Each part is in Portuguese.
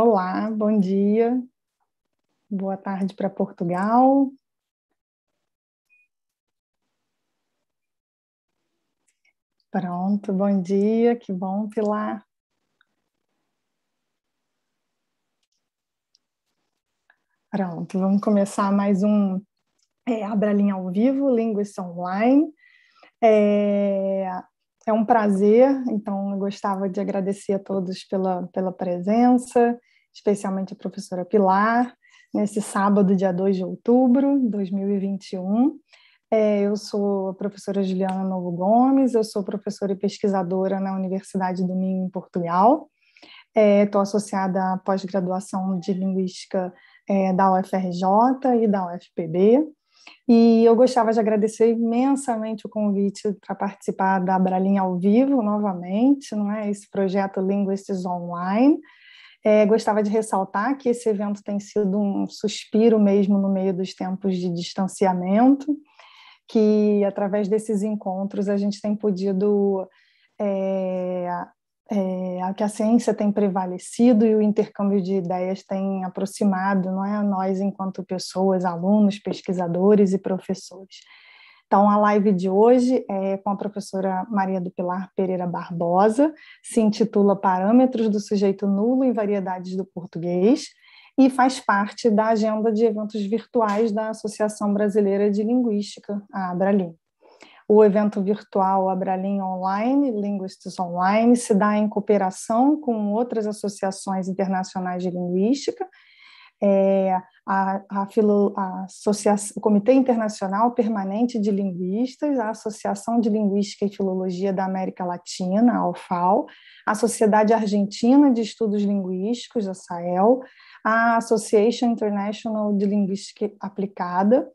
Olá, bom dia. Boa tarde para Portugal. Pronto, bom dia. Que bom, Pilar. Pronto, vamos começar mais um é, Abra Linha ao Vivo, Linguiça Online. É, é um prazer, então eu gostava de agradecer a todos pela, pela presença, especialmente a professora Pilar, nesse sábado, dia 2 de outubro de 2021. É, eu sou a professora Juliana Novo Gomes, eu sou professora e pesquisadora na Universidade do Minho, em Portugal. Estou é, associada à pós-graduação de Linguística é, da UFRJ e da UFPB. E eu gostava de agradecer imensamente o convite para participar da Abralim ao vivo novamente, não é? Esse projeto Linguists Online, é, gostava de ressaltar que esse evento tem sido um suspiro mesmo no meio dos tempos de distanciamento, que através desses encontros a gente tem podido. É, é, que a ciência tem prevalecido e o intercâmbio de ideias tem aproximado, não é? Nós, enquanto pessoas, alunos, pesquisadores e professores. Então, a live de hoje é com a professora Maria do Pilar Pereira Barbosa, se intitula Parâmetros do Sujeito Nulo e Variedades do Português, e faz parte da agenda de eventos virtuais da Associação Brasileira de Linguística, a Abralim. O evento virtual Abralim Online, Linguists Online, se dá em cooperação com outras associações internacionais de linguística é, a, a, filo, a o Comitê Internacional Permanente de Linguistas, a Associação de Linguística e Filologia da América Latina, a OFAL, a Sociedade Argentina de Estudos Linguísticos, a SAEL, a Association International de Linguística Aplicada,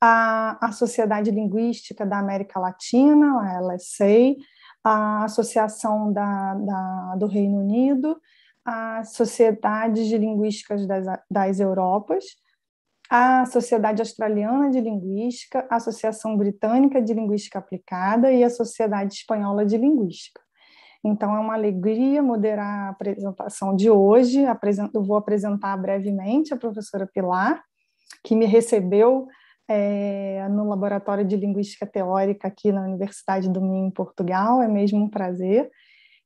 a, a Sociedade Linguística da América Latina, a LSA, a Associação da, da, do Reino Unido a Sociedade de linguísticas das, das Europas, a Sociedade Australiana de Linguística, a Associação Britânica de Linguística Aplicada e a Sociedade Espanhola de Linguística. Então, é uma alegria moderar a apresentação de hoje. Eu vou apresentar brevemente a professora Pilar, que me recebeu é, no Laboratório de Linguística Teórica aqui na Universidade do Minho, em Portugal. É mesmo um prazer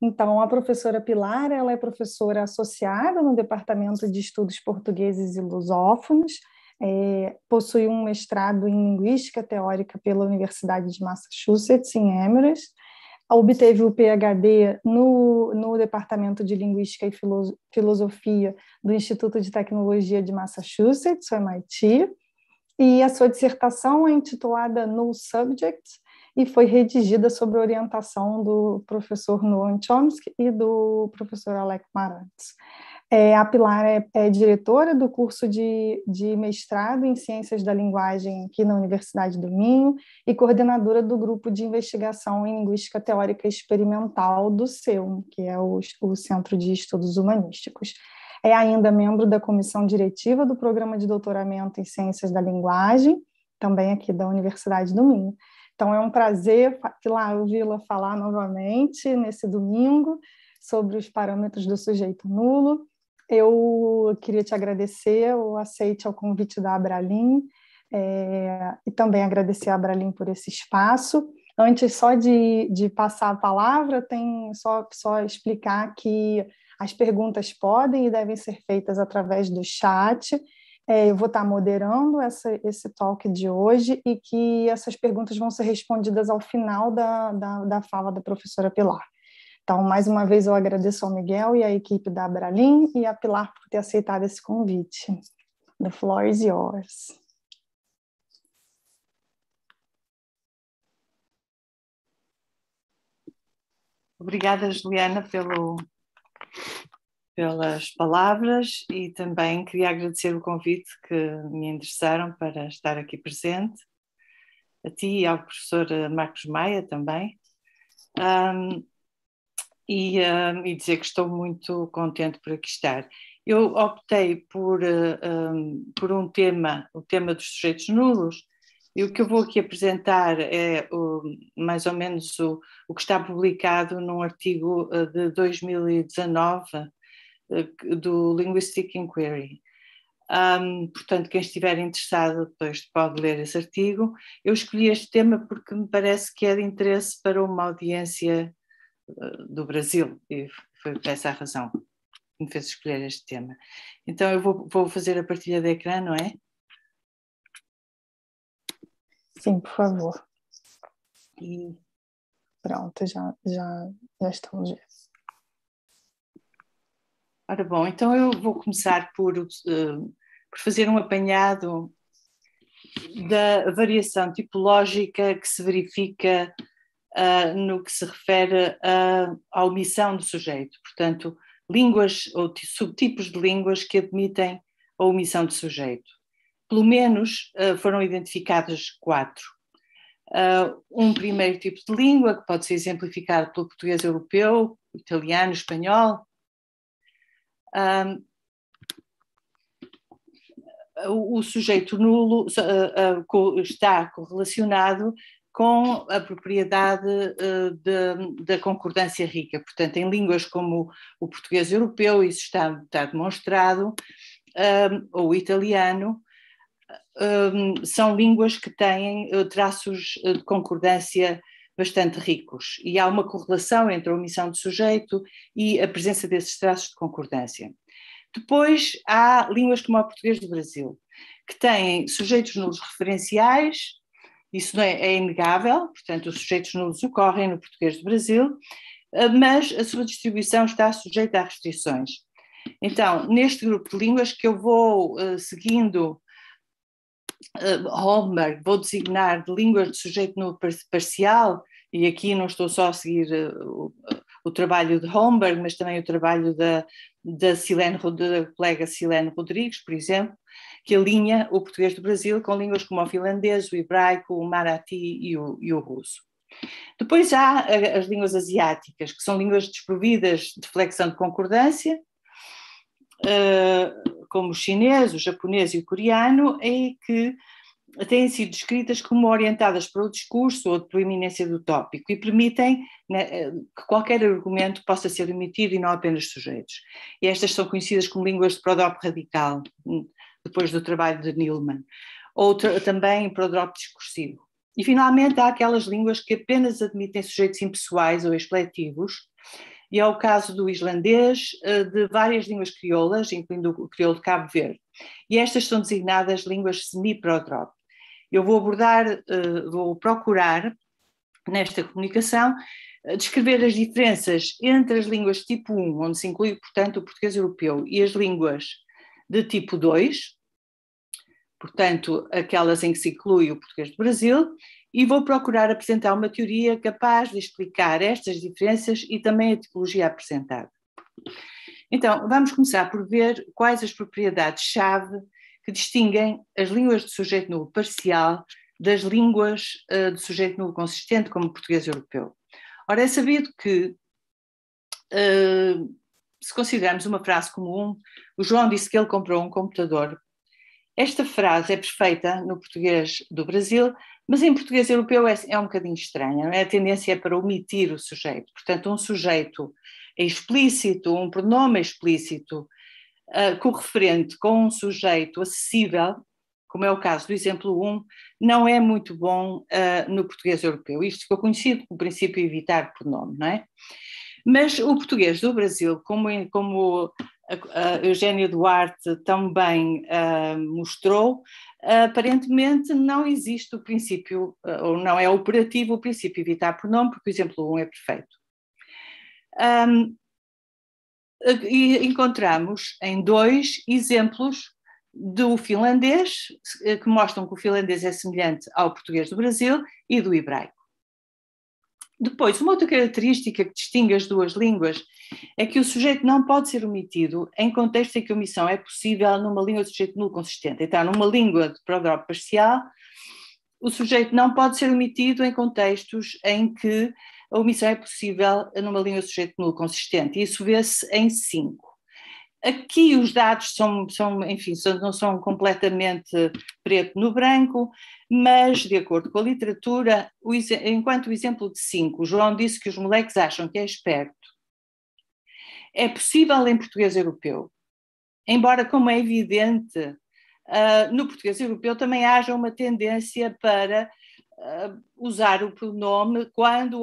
então, a professora Pilar, ela é professora associada no Departamento de Estudos Portugueses e Lusófonos, é, possui um mestrado em Linguística Teórica pela Universidade de Massachusetts, em Amherst, obteve o PhD no, no Departamento de Linguística e Filo Filosofia do Instituto de Tecnologia de Massachusetts, o MIT, e a sua dissertação é intitulada No Subject, e foi redigida sob orientação do professor Noam Chomsky e do professor Alec Marantz. É, a Pilar é, é, diretora do curso de, de mestrado em Ciências da Linguagem aqui na Universidade do Minho e coordenadora do grupo de investigação em Linguística Teórica Experimental do CEU, que é o, o Centro de Estudos Humanísticos é ainda membro da comissão diretiva do programa de doutoramento em Ciências da Linguagem, também aqui da Universidade do Minho, então, é um prazer, ouvi-la falar novamente nesse domingo sobre os parâmetros do sujeito nulo. Eu queria te agradecer o aceite ao convite da Abralim é, e também agradecer a Abralim por esse espaço. Antes só de, de passar a palavra, tem só, só explicar que as perguntas podem e devem ser feitas através do chat é, eu vou estar moderando essa, esse talk de hoje e que essas perguntas vão ser respondidas ao final da, da, da fala da professora Pilar. Então, mais uma vez, eu agradeço ao Miguel e à equipe da Abralim e à Pilar por ter aceitado esse convite. The floor is yours. Obrigada, Juliana, pelo, pelas palavras e também queria agradecer o convite que me endereçaram para estar aqui presente, a ti e ao professor eh, Marcos Maia também, um, e, um, e, dizer que estou muito contente por aqui estar. Eu optei por, um, eh, por um tema, o tema dos sujeitos nulos, e o que eu vou aqui apresentar é o, mais ou menos o, o que está publicado num artigo eh, de 2019 eh, do Linguistic Inquiry. Um, portanto, quem estiver interessado depois pode ler esse artigo. Eu escolhi este tema porque me parece que é de interesse para uma audiência eh, do Brasil e foi por essa a razão que me fez escolher este tema. Então eu vou, vou fazer a partilha de ecrã, não é? Sim, por favor. E... Pronto, já, já, já estamos. Ora bom, então eu vou começar por, uh, por fazer um apanhado da variação tipológica que se verifica uh, no que se refere a, à omissão do sujeito, portanto, línguas ou subtipos de línguas que admitem a omissão do sujeito. Pelo menos uh, foram identificadas quatro. um primeiro tipo de língua, que pode ser exemplificado pelo português europeu, italiano, espanhol, um, o, sujeito nulo uh, uh, está correlacionado com a propriedade ah, da concordância rica. Portanto, em línguas como o português europeu, isso está, está demonstrado, um, ou o italiano, um, são línguas que têm traços de concordância bastante ricos e há uma correlação entre a omissão do sujeito e a presença desses traços de concordância. Depois há línguas como o português do Brasil, que têm sujeitos nulos referenciais, isso é, é inegável, portanto os sujeitos nulos ocorrem no português do Brasil, eh, mas a sua distribuição está sujeita a restrições. Então, neste grupo de línguas que eu vou uh, seguindo ah, Homer, vou designar de línguas de sujeito no parcial, e aqui não estou só a seguir ah, o, o trabalho de Homberg, mas também o trabalho da, da, Silene, da colega Silene Rodrigues, por exemplo, que alinha o português do Brasil com línguas como o finlandês, o hebraico, o marathi e o, e o russo. Depois há as línguas asiáticas, que são línguas desprovidas de flexão de concordância, ah, como o chinês, o japonês e o coreano, em que têm sido descritas como orientadas para o discurso ou para a iminência do tópico e permitem né, eh, que qualquer argumento possa ser emitido e não apenas sujeitos. E estas são conhecidas como línguas de prodrop radical, hum, depois do trabalho de Nilman, ou também prodrop discursivo. E finalmente há aquelas línguas que apenas admitem sujeitos impessoais ou expletivos, e é o caso do islandês, eh, de várias línguas crioulas, incluindo o crioulo de Cabo Verde. E estas são designadas línguas semi-prodrop. Eu vou abordar, eh, vou procurar nesta comunicação eh, descrever as diferenças entre as línguas tipo 1, onde se inclui, portanto, o português europeu, e as línguas de tipo 2, portanto, aquelas em que se inclui o português do Brasil, e vou procurar apresentar uma teoria capaz de explicar estas diferenças e também a tipologia apresentada. Então, vamos começar por ver quais as propriedades-chave que distinguem as línguas de sujeito nulo parcial das línguas uh, de sujeito nulo consistente, como o português europeu. Ora, é sabido que, uh, se considerarmos uma frase comum, o João disse que ele comprou um computador. Esta frase é perfeita no português do Brasil, mas em português europeu é, é um bocadinho estranha, é? a tendência é para omitir o sujeito. Portanto, um sujeito é explícito, um pronome é explícito, uh, ah, correferente com um sujeito acessível, como é o caso do exemplo 1, não é muito bom uh, no português europeu. Isto ficou conhecido como princípio evitar pronome, não é? Mas o português do Brasil, como, como a, a Duarte também uh, mostrou, aparentemente não existe o princípio, eh, ou não é operativo o princípio evitar por nome, porque o exemplo 1 é perfeito. Um, e encontramos em dois exemplos do finlandês, eh, que mostram que o finlandês é semelhante ao português do Brasil e do hebraico. Depois, uma outra característica que distingue as duas línguas é que o sujeito não pode ser omitido em contexto em que a omissão é possível numa língua de sujeito nulo consistente. Então, numa língua de prodrome parcial, o sujeito não pode ser omitido em contextos em que a omissão é possível numa língua de sujeito nulo consistente. Isso vê-se em cinco. Aqui os dados são, são enfim, são, não são completamente preto no branco, mas, de acordo com a literatura, o, enquanto o exemplo de 5, João disse que os moleques acham que é esperto. É possível em português europeu, embora, como é evidente, uh, no português europeu também haja uma tendência para uh, usar o pronome quando,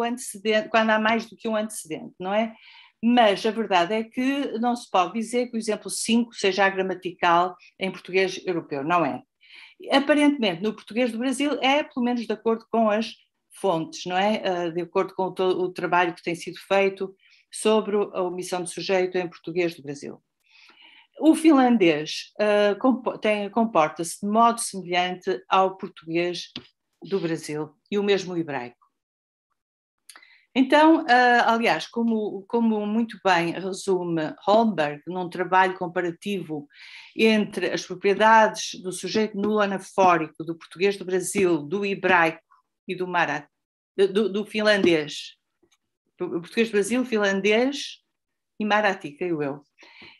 quando há mais do que um antecedente, não é? Mas a verdade é que não se pode dizer que o exemplo 5 seja gramatical em português europeu, não é? Aparentemente, no português do Brasil é, pelo menos de acordo com as fontes, não é? Ah, de acordo com todo o trabalho que tem sido feito sobre a omissão de sujeito em português do Brasil. O finlandês uh, comporta-se de modo semelhante ao português do Brasil e o mesmo hebraico. Então, ah, aliás, como, como, muito bem resume Holmberg num trabalho comparativo entre as propriedades do sujeito nulo anafórico, do português do Brasil, do hebraico e do, marat, do, do finlandês, português do Brasil, finlandês e marathi, creio eu.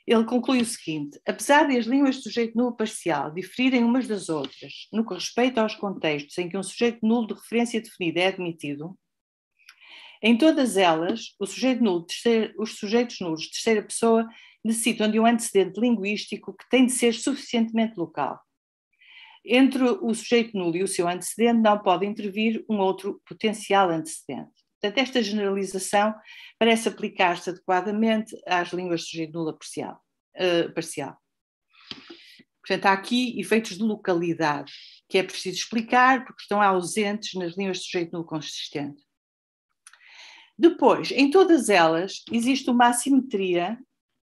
Ele conclui o seguinte: apesar de as línguas de sujeito nulo parcial diferirem umas das outras no que respeita aos contextos em que um sujeito nulo de referência definida é admitido, em todas elas, sujeito nulo, os sujeitos nulos de terceira pessoa necessitam de um antecedente linguístico que tem de ser suficientemente local. Entre o sujeito nulo e o seu antecedente não pode intervir um outro potencial antecedente. Portanto, esta generalização parece aplicar-se adequadamente às línguas de sujeito nulo parcial. Uh, parcial. Portanto, há aqui efeitos de localidade que é preciso explicar porque estão ausentes nas línguas de sujeito nulo consistente. Depois, em todas elas, existe uma assimetria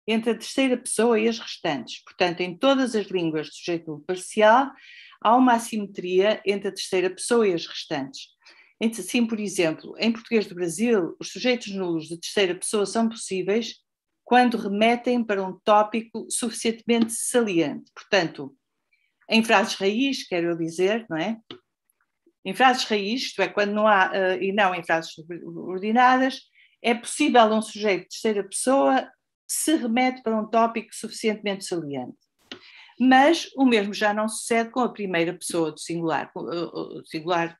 entre a terceira pessoa e as restantes. Portanto, em todas as línguas de sujeito parcial, há uma assimetria entre a terceira pessoa e as restantes. Então, assim, por exemplo, em português do Brasil, os sujeitos nulos de terceira pessoa são possíveis quando remetem para um tópico suficientemente saliente. Portanto, em frases raiz, quero dizer, não é? Em frases raiz, isto é, quando não há, uh, e não em frases subordinadas, é possível um sujeito terceira pessoa se remete para um tópico suficientemente saliente. Mas o mesmo já não sucede com a primeira pessoa do singular. Uh, singular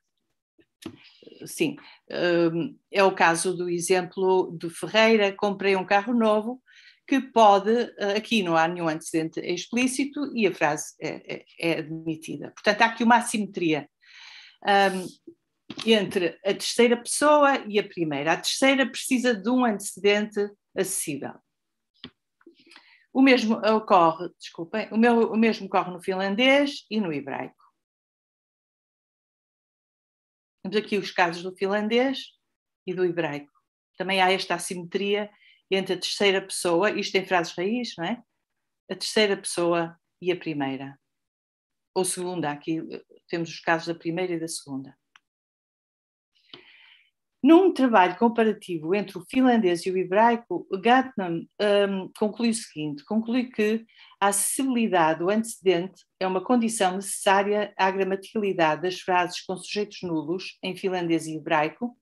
sim, ehm, é o caso do exemplo de Ferreira, comprei um carro novo, que pode, eh, aqui não há nenhum antecedente explícito e a frase é, é, é admitida. Portanto, há aqui uma assimetria um, entre a terceira pessoa e a primeira. A terceira precisa de um antecedente acessível. O mesmo ocorre, desculpem, o, meu, o mesmo ocorre no finlandês e no hebraico. Temos aqui os casos do finlandês e do hebraico. Também há esta assimetria entre a terceira pessoa, isto em frases raiz, não é? A terceira pessoa e a primeira ou segunda, aqui eh, temos os casos da primeira e da segunda. Num trabalho comparativo entre o finlandês e o hebraico, Gatnam um, ehm, conclui o seguinte: conclui que a acessibilidade do antecedente é uma condição necessária à gramaticalidade das frases com sujeitos nulos em finlandês e hebraico,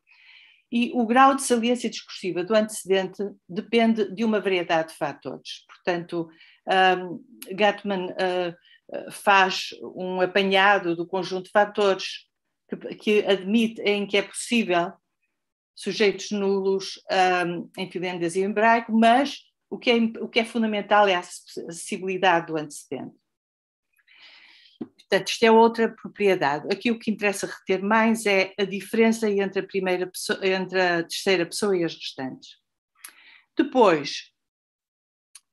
e o grau de saliência discursiva do antecedente depende de uma variedade de fatores. Portanto, um, ehm, Gatman uh, eh, faz um apanhado do conjunto de fatores que, que admite em que é possível sujeitos nulos um, em filendas e em hebraico, mas o que, é, o que é fundamental é a acessibilidade do antecedente. Portanto, isto é outra propriedade. Aqui o que interessa reter mais é a diferença entre a, primeira pessoa, entre a terceira pessoa e as restantes. Depois,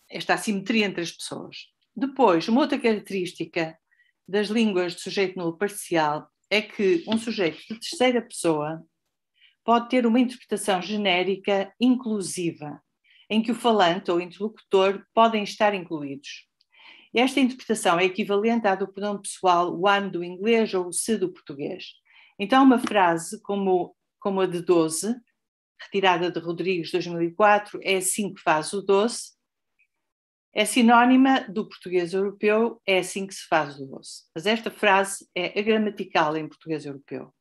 esta assimetria entre as pessoas. Depois, uma outra característica das línguas de sujeito nulo parcial é que um sujeito de terceira pessoa pode ter uma interpretação genérica inclusiva, em que o falante ou interlocutor podem estar incluídos. Esta interpretação é equivalente à do pronome pessoal one do inglês ou se do português. Então, uma frase como, como a de 12, retirada de Rodrigues 2004, é assim que faz o 12, é sinónima do português europeu, é assim que se faz o doce. Mas esta frase é agramatical em português europeu.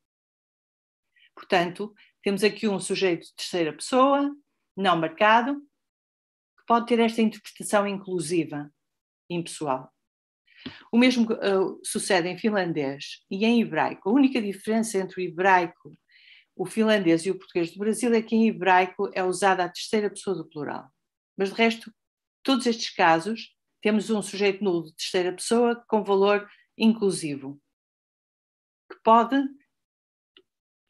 Portanto, temos aqui um sujeito de terceira pessoa, não marcado, que pode ter esta interpretação inclusiva, impessoal. O mesmo uh, sucede em finlandês e em hebraico. A única diferença entre o hebraico, o finlandês e o português do Brasil é que em hebraico é usada a terceira pessoa do plural. Mas de resto, todos estes casos, temos um sujeito nulo de terceira pessoa com valor inclusivo, que pode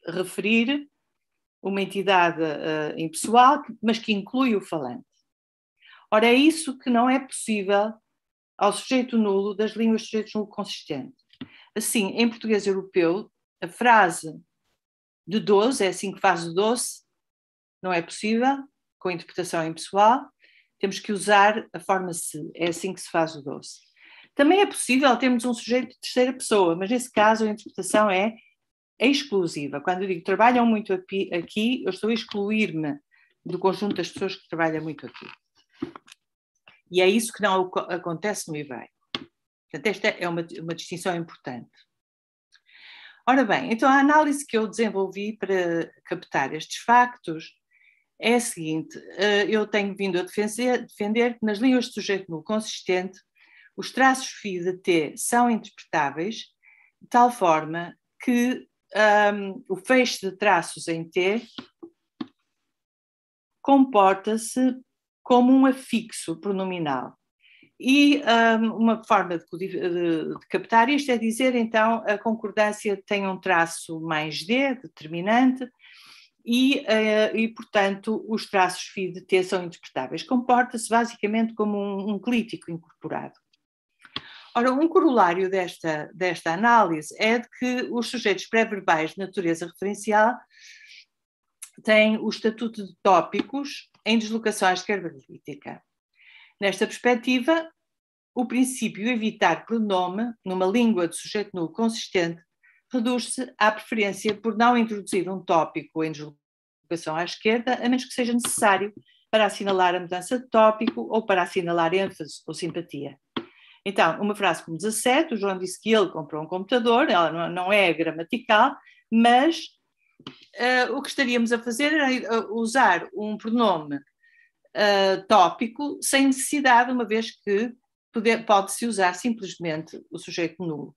referir uma entidade uh, impessoal, mas que inclui o falante. Ora, é isso que não é possível ao sujeito nulo das línguas de sujeito nulo consistente. Assim, em português europeu, a frase de 12, é assim que faz o doce, não é possível, com interpretação impessoal, temos que usar a forma se, é assim que se faz o doce. Também é possível termos um sujeito de terceira pessoa, mas nesse caso a interpretação é exclusiva. Quando eu digo trabalham muito aqui, eu estou a excluir-me do conjunto das pessoas que trabalham muito aqui. E é isso que não acontece no IBEI. Portanto, esta é uma, uma distinção importante. Ora bem, então a análise que eu desenvolvi para captar estes factos é a seguinte: eh, eu tenho vindo a defender, que nas linhas de sujeito nulo consistente, os traços φ de T são interpretáveis de tal forma que um, ehm, o fecho de traços em T comporta-se como um afixo pronominal. E um, ehm, uma forma de, de, de, captar isto é dizer, então, a concordância tem um traço mais D, determinante, e, uh, e, portanto, os traços FID de T são interpretáveis. Comporta-se basicamente como um, um clítico incorporado. Ora, um corolário desta, desta análise é de que os sujeitos pré-verbais de natureza referencial têm o estatuto de tópicos em deslocação à esquerda analítica. Nesta perspectiva, o princípio evitar pronome numa língua de sujeito nulo consistente reduz-se à preferência por não introduzir um tópico em deslocação à esquerda, a menos que seja necessário para assinalar a mudança de tópico ou para assinalar ênfase ou simpatia. Então, uma frase como 17, o João disse que ele comprou um computador, ela não é gramatical, mas uh, o que estaríamos a fazer era eh, usar um pronome uh, tópico sem necessidade, uma vez que pode-se usar simplesmente o sujeito nulo.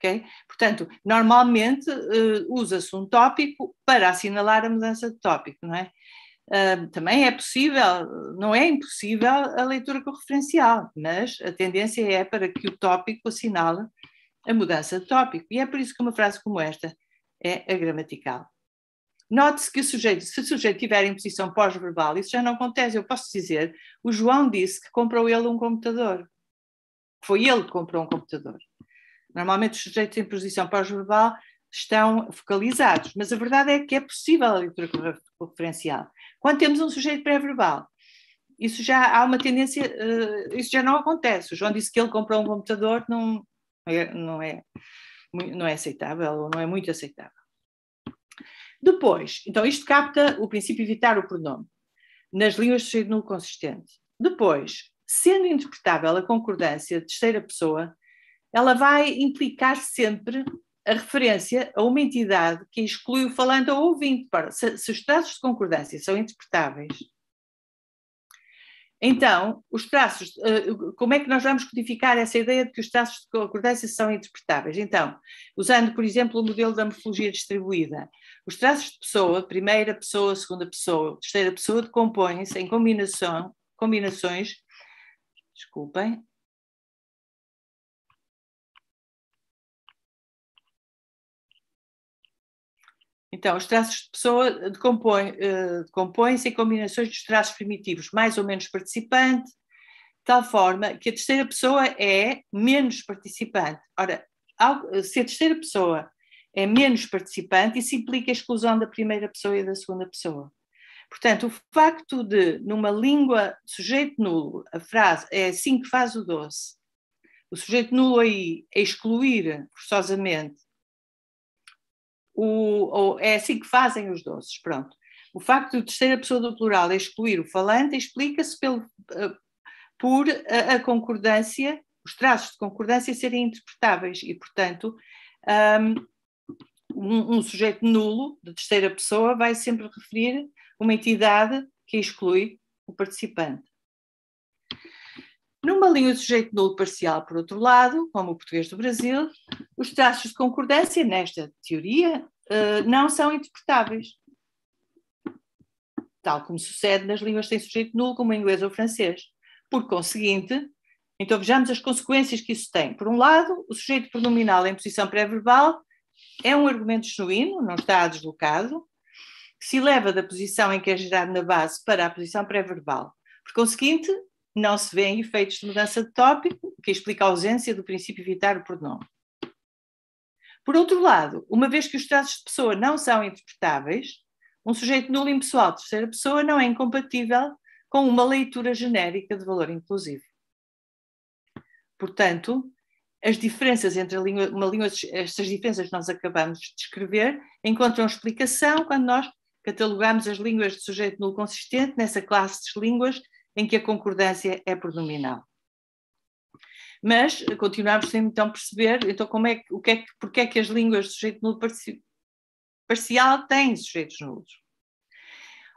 Okay? Portanto, normalmente uh, usa-se um tópico para assinalar a mudança de tópico, não é? Uh, também é possível, não é impossível a leitura referencial, mas a tendência é para que o tópico assinale a mudança de tópico. E é por isso que uma frase como esta é gramatical. Note-se que o sujeito, se o sujeito tiver em posição pós-verbal, isso já não acontece. Eu posso dizer, o João disse que comprou ele um computador. Foi ele que comprou um computador. Normalmente os sujeitos em posição pós-verbal estão focalizados, mas a verdade é que é possível a leitura referencial. Quando temos um sujeito pré-verbal, isso já há uma tendência, uh, isso já não acontece. O João disse que ele comprou um computador, não é, não é, não é aceitável, ou não é muito aceitável. Depois, então isto capta o princípio evitar o pronome nas línguas de sujeito nulo consistente. Depois, sendo interpretável a concordância de terceira pessoa, ela vai implicar sempre a referência a uma entidade que exclui o falante ou ouvinte. Para, se, se os traços de concordância são interpretáveis, então, os traços, eh, como é que nós vamos codificar essa ideia de que os traços de concordância são interpretáveis? Então, usando, por exemplo, o modelo da morfologia distribuída, os traços de pessoa, primeira pessoa, segunda pessoa, terceira pessoa, decompõem-se em combinação, combinações, desculpem, Então, os traços de pessoa eh, eh, decompõem-se em combinações dos traços primitivos mais ou menos participante, de tal forma que a terceira pessoa é menos participante. Ora, ao, eh, se a terceira pessoa é menos participante, isso implica a exclusão da primeira pessoa e da segunda pessoa. Portanto, o facto de, numa língua sujeito nulo, a frase é assim que faz o doce, o sujeito nulo aí é excluir forçosamente o, é assim que fazem os doces, pronto. O facto de terceira pessoa do plural excluir o falante explica-se eh, por a, a, concordância, os traços de concordância serem interpretáveis e, portanto, hum, um, um sujeito nulo de terceira pessoa vai sempre referir uma entidade que exclui o participante. Numa língua de sujeito nulo parcial, por outro lado, como o português do Brasil, os traços de concordância nesta teoria eh, não são interpretáveis, tal como sucede nas línguas sem sujeito nulo, como o inglês ou o francês. Por conseguinte, então vejamos as consequências que isso tem. Por um lado, o sujeito pronominal em posição pré-verbal é um argumento genuíno, não está deslocado, que se eleva da posição em que é gerado na base para a posição pré-verbal. Por conseguinte, não se vêem efeitos de mudança de tópico, o que explica a ausência do princípio evitar o pronome. Por outro lado, uma vez que os traços de pessoa não são interpretáveis, um sujeito nulo impessoal de terceira pessoa não é incompatível com uma leitura genérica de valor inclusivo. Portanto, as diferenças entre a língua, uma língua, estas diferenças que nós acabamos de descrever, encontram explicação quando nós catalogamos as línguas de sujeito nulo consistente nessa classe de línguas em que a concordância é predominal. Mas eh, continuamos sem então perceber então como é, o que é, porque é que as línguas de sujeito nulo parcial têm sujeitos nulos?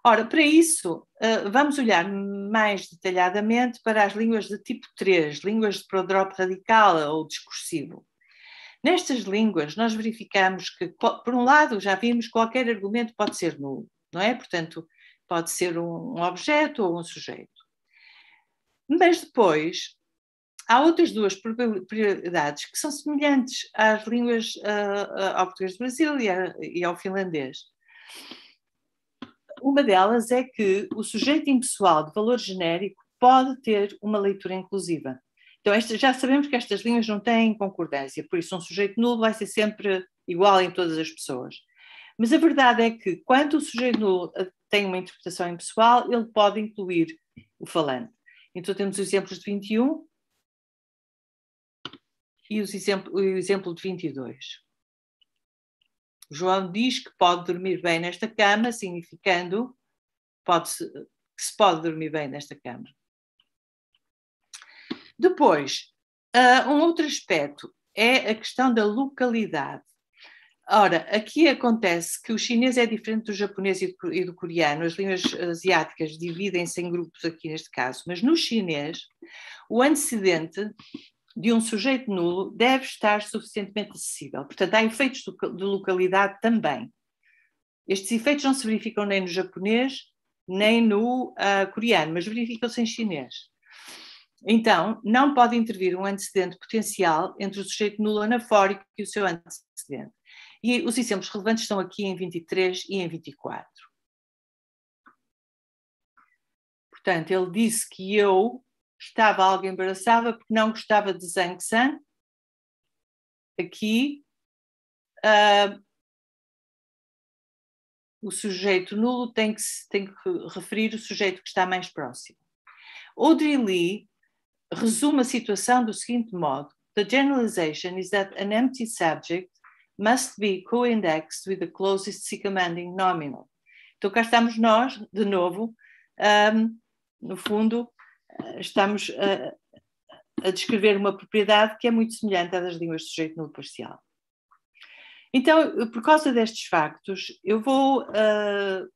Ora, para isso, eh, vamos olhar mais detalhadamente para as línguas de tipo 3, línguas de prodrop radical ou discursivo. Nestas línguas, nós verificamos que, por um lado, já vimos qualquer argumento pode ser nulo, não é? Portanto, pode ser um objeto ou um sujeito. Mas depois há outras duas prioridades que são semelhantes às línguas, eh, eh, ao português do Brasil e ao finlandês. Uma delas é que o sujeito impessoal de valor genérico pode ter uma leitura inclusiva. Então, esta, já sabemos que estas linhas não têm concordância, por isso um sujeito nulo vai ser sempre igual em todas as pessoas. Mas a verdade é que, quando o sujeito nulo eh, tem uma interpretação impessoal, ele pode incluir o falante. Então temos os exemplos de 21 e os exemplo, o exemplo de 22. João diz que pode dormir bem nesta cama, significando pode -se, que se pode dormir bem nesta cama. Depois, uh, um outro aspecto é a questão da localidade. Ora, aqui acontece que o chinês é diferente do japonês e do coreano, as línguas asiáticas dividem-se em grupos aqui neste caso, mas no chinês o antecedente de um sujeito nulo deve estar suficientemente acessível. Portanto, há efeitos de localidade também. Estes efeitos não se verificam nem no japonês, nem no uh, coreano, mas verificam-se em chinês. Então, não pode intervir um antecedente potencial entre o sujeito nulo anafórico e o seu antecedente. E os exemplos relevantes estão aqui em 23 e em 24. Portanto, ele disse que eu estava algo embaraçada porque não gostava de Zhang San. Aqui, uh, o sujeito nulo tem que, tem que referir o sujeito que está mais próximo. Audrey Lee resume a situação do seguinte modo: The generalization is that an empty subject must be co-indexed with the closest C commanding nominal. Então cá estamos nós, de novo, um, no fundo, eh, estamos a, a, descrever uma propriedade que é muito semelhante à das línguas de sujeito nulo parcial. Então, por causa destes factos, eu vou, uh,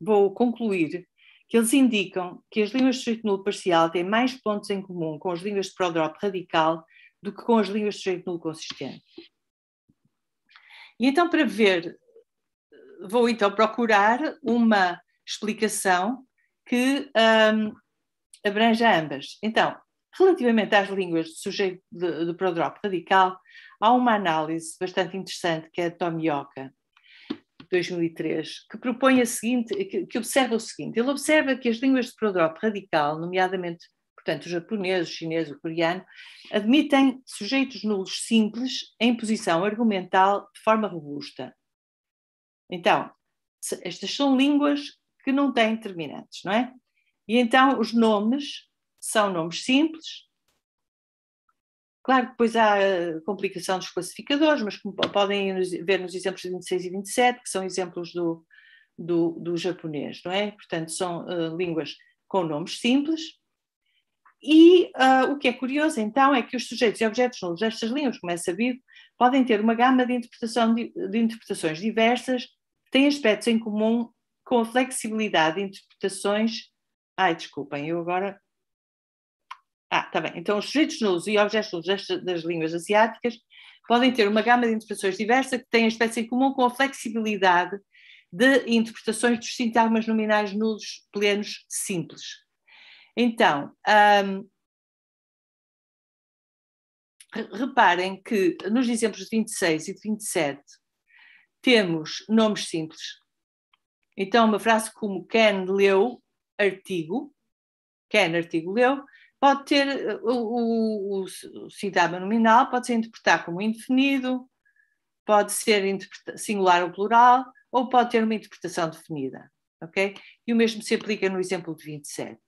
vou concluir que eles indicam que as línguas de sujeito nulo parcial têm mais pontos em comum com as línguas de prodrop radical do que com as línguas de sujeito nulo consistente. E então, para ver, vou então procurar uma explicação que um, abranja ambas. Então, relativamente às línguas do sujeito do prodrop radical, há uma análise bastante interessante que é a Tomioka, 2003, que propõe a seguinte, que, que, observa o seguinte, ele observa que as línguas de prodrop radical, nomeadamente portanto, o japonês, o chinês, o coreano, admitem sujeitos nulos simples em posição argumental de forma robusta. Então, estas são línguas que não têm determinantes, não é? E então os nomes são nomes simples. Claro que depois há a eh, complicação dos classificadores, mas como podem ver nos exemplos de 26 e 27, que são exemplos do, do, do japonês, não é? Portanto, são uh, línguas com nomes simples. E uh, o que é curioso então é que os sujeitos e objetos nulos destas línguas, como é sabido, podem ter uma gama de, de, de interpretações diversas, têm aspectos em comum com a flexibilidade de interpretações. Ai, desculpem, eu agora. Ah, está bem. Então, os sujeitos nulos e objetos nulos destas, das línguas asiáticas podem ter uma gama de interpretações diversas que têm aspectos em comum com a flexibilidade de interpretações dos sintomas nominais nulos plenos simples. Então, um, reparem que nos exemplos de 26 e de 27 temos nomes simples. Então, uma frase como Ken leu artigo, Ken artigo leu, pode ter eh, o, o, o sintagma nominal, pode ser interpretado como indefinido, pode ser singular ou plural, ou pode ter uma interpretação definida. Okay? E o mesmo se aplica no exemplo de 27.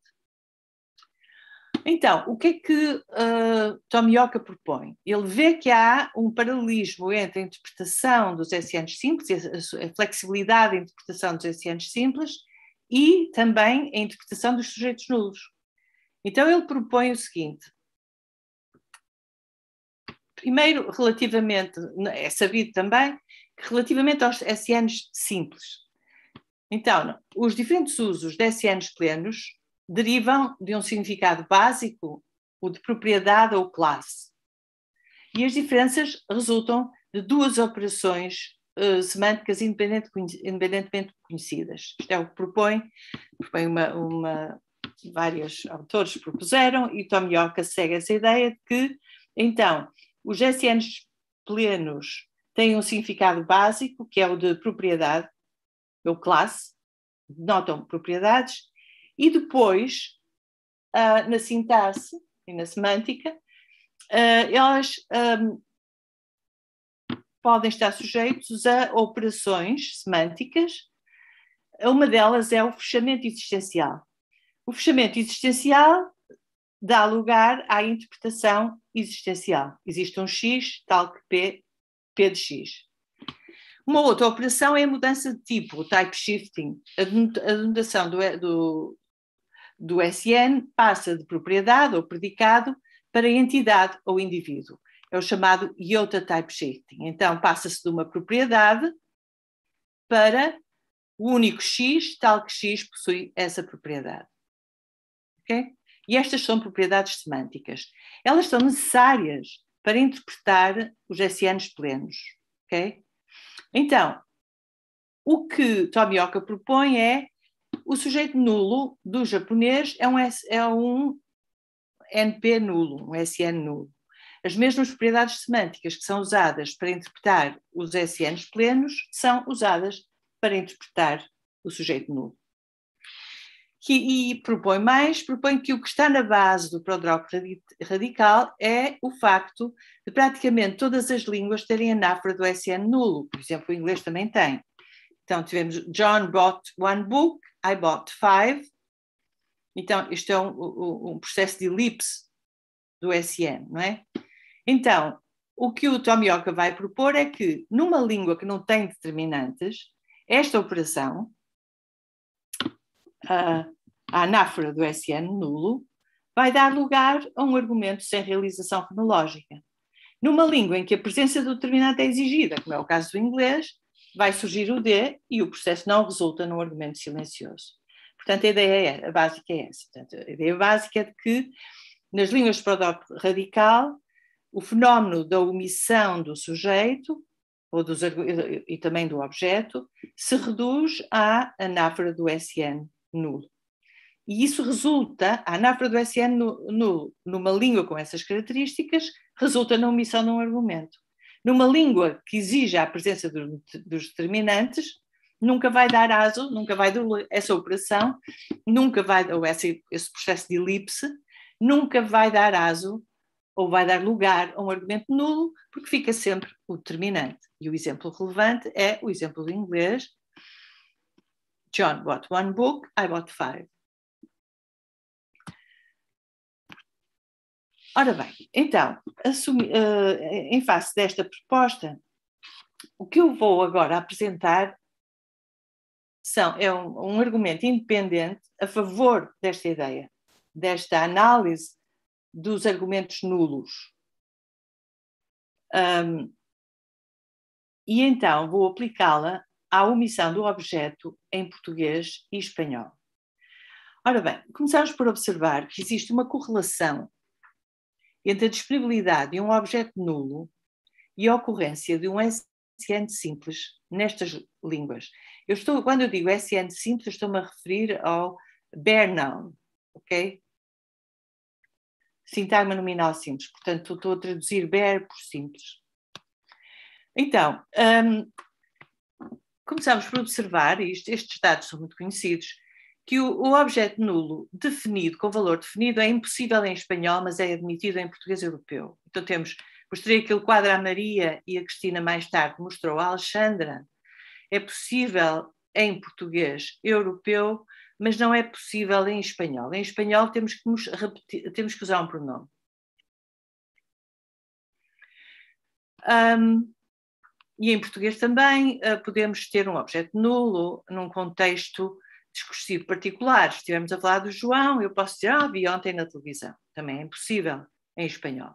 Então, o que é que uh, ah, Tomioka propõe? Ele vê que há um paralelismo entre a interpretação dos SNs simples, a, a flexibilidade da interpretação dos SNs simples e também a interpretação dos sujeitos nulos. Então, ele propõe o seguinte: primeiro, relativamente, é sabido também, que relativamente aos SNs simples. Então, os diferentes usos de SNs plenos derivam de um significado básico, o de propriedade ou classe. E as diferenças resultam de duas operações uh, semânticas independente, independentemente conhecidas. Isto é o que propõe, propõe uma, uma, vários autores propuseram, e Tomioka segue essa ideia de que, então, os SNs plenos têm um significado básico, que é o de propriedade, ou classe, denotam propriedades, e depois, uh, na sintaxe e na semântica, uh, elas um, ah, podem estar sujeitos a operações semânticas. Uma delas é o fechamento existencial. O fechamento existencial dá lugar à interpretação existencial. Existe um X, tal que P, P de X. Uma outra operação é a mudança de tipo, o type shifting, a denotação do, do, do SN passa de propriedade ou predicado para entidade ou indivíduo. É o chamado IOTA type shifting. Então, passa-se de uma propriedade para o único X, tal que X possui essa propriedade. Ok? E estas são propriedades semânticas. Elas são necessárias para interpretar os SNs plenos. Ok? Então, o que Tomioka propõe é o sujeito nulo do japonês é um, S, é um NP nulo, um SN nulo. As mesmas propriedades semânticas que são usadas para interpretar os SNs plenos são usadas para interpretar o sujeito nulo. E, e propõe mais, propõe que o que está na base do prodrop radical é o facto de praticamente todas as línguas terem anáfora do SN nulo, por exemplo, o inglês também tem. Então, tivemos John bought one book, I bought five. Então, isto é um, um processo de elipse do SM, não é? Então, o que o Tomioka vai propor é que, numa língua que não tem determinantes, esta operação, a, ah, a anáfora do SN nulo, vai dar lugar a um argumento sem realização fonológica. Numa língua em que a presença do determinante é exigida, como é o caso do inglês, vai surgir o D e o processo não resulta num argumento silencioso. Portanto, a ideia é, a básica é essa. Portanto, a ideia básica é de que, nas línguas de prodópio radical, o fenómeno da omissão do sujeito ou dos, e também do objeto se reduz à anáfora do SN nulo. E isso resulta, a anáfora do SN nulo numa língua com essas características, resulta na omissão de um argumento numa língua que exija a presença do, dos determinantes, nunca vai dar aso, nunca vai dar essa operação, nunca vai, ou esse, esse processo de elipse, nunca vai dar aso ou vai dar lugar a um argumento nulo, porque fica sempre o determinante. E o exemplo relevante é o exemplo do inglês. John bought one book, I bought five. Ora bem, então, assumi, uh, em face desta proposta, o que eu vou agora apresentar são, é um, um argumento independente a favor desta ideia, desta análise dos argumentos nulos. Um, e então vou aplicá-la à omissão do objeto em português e espanhol. Ora bem, começamos por observar que existe uma correlação entre a disponibilidade de um objeto nulo e a ocorrência de um SN simples nestas línguas. Eu estou, quando eu digo SN simples, estou-me a referir ao bare noun, ok? Sintagma nominal simples, portanto estou a traduzir bare por simples. Então, um, começamos por observar, e estes dados são muito conhecidos, que o, o, objeto nulo definido, com valor definido, é impossível em espanhol, mas é admitido em português europeu. Então temos, mostrei aquele quadro à Maria e a Cristina mais tarde mostrou à Alexandra. É possível em português europeu, mas não é possível em espanhol. Em espanhol temos que, repetir, temos que usar um pronome. Um, e em português também uh, podemos ter um objeto nulo num contexto discursivo particular. Estivemos a falar do João, eu posso dizer, ah, vi ontem na televisão. Também é impossível em espanhol.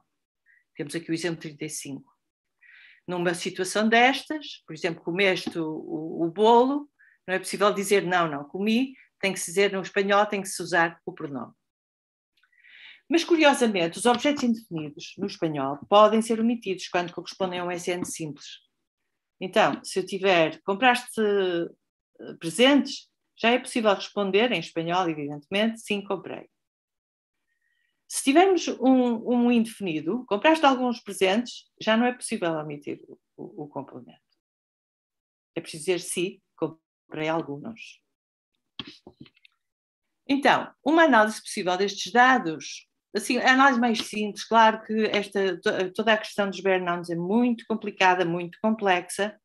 Temos aqui o exemplo 35. Numa situação destas, por exemplo, comeste o, o, o bolo, não é possível dizer não, não comi, tem que se dizer no espanhol, tem que se usar o pronome. Mas, curiosamente, os objetos indefinidos no espanhol podem ser omitidos quando correspondem a um SN simples. Então, se eu tiver, compraste eh, presentes, já é possível responder, em espanhol, evidentemente, sim, comprei. Se tivermos um, um indefinido, compraste alguns presentes, já não é possível omitir o, o, complemento. É preciso dizer sim, comprei alguns. Então, uma análise possível destes dados, assim, a análise mais simples, claro que esta, toda a questão dos Bernards é muito complicada, muito complexa.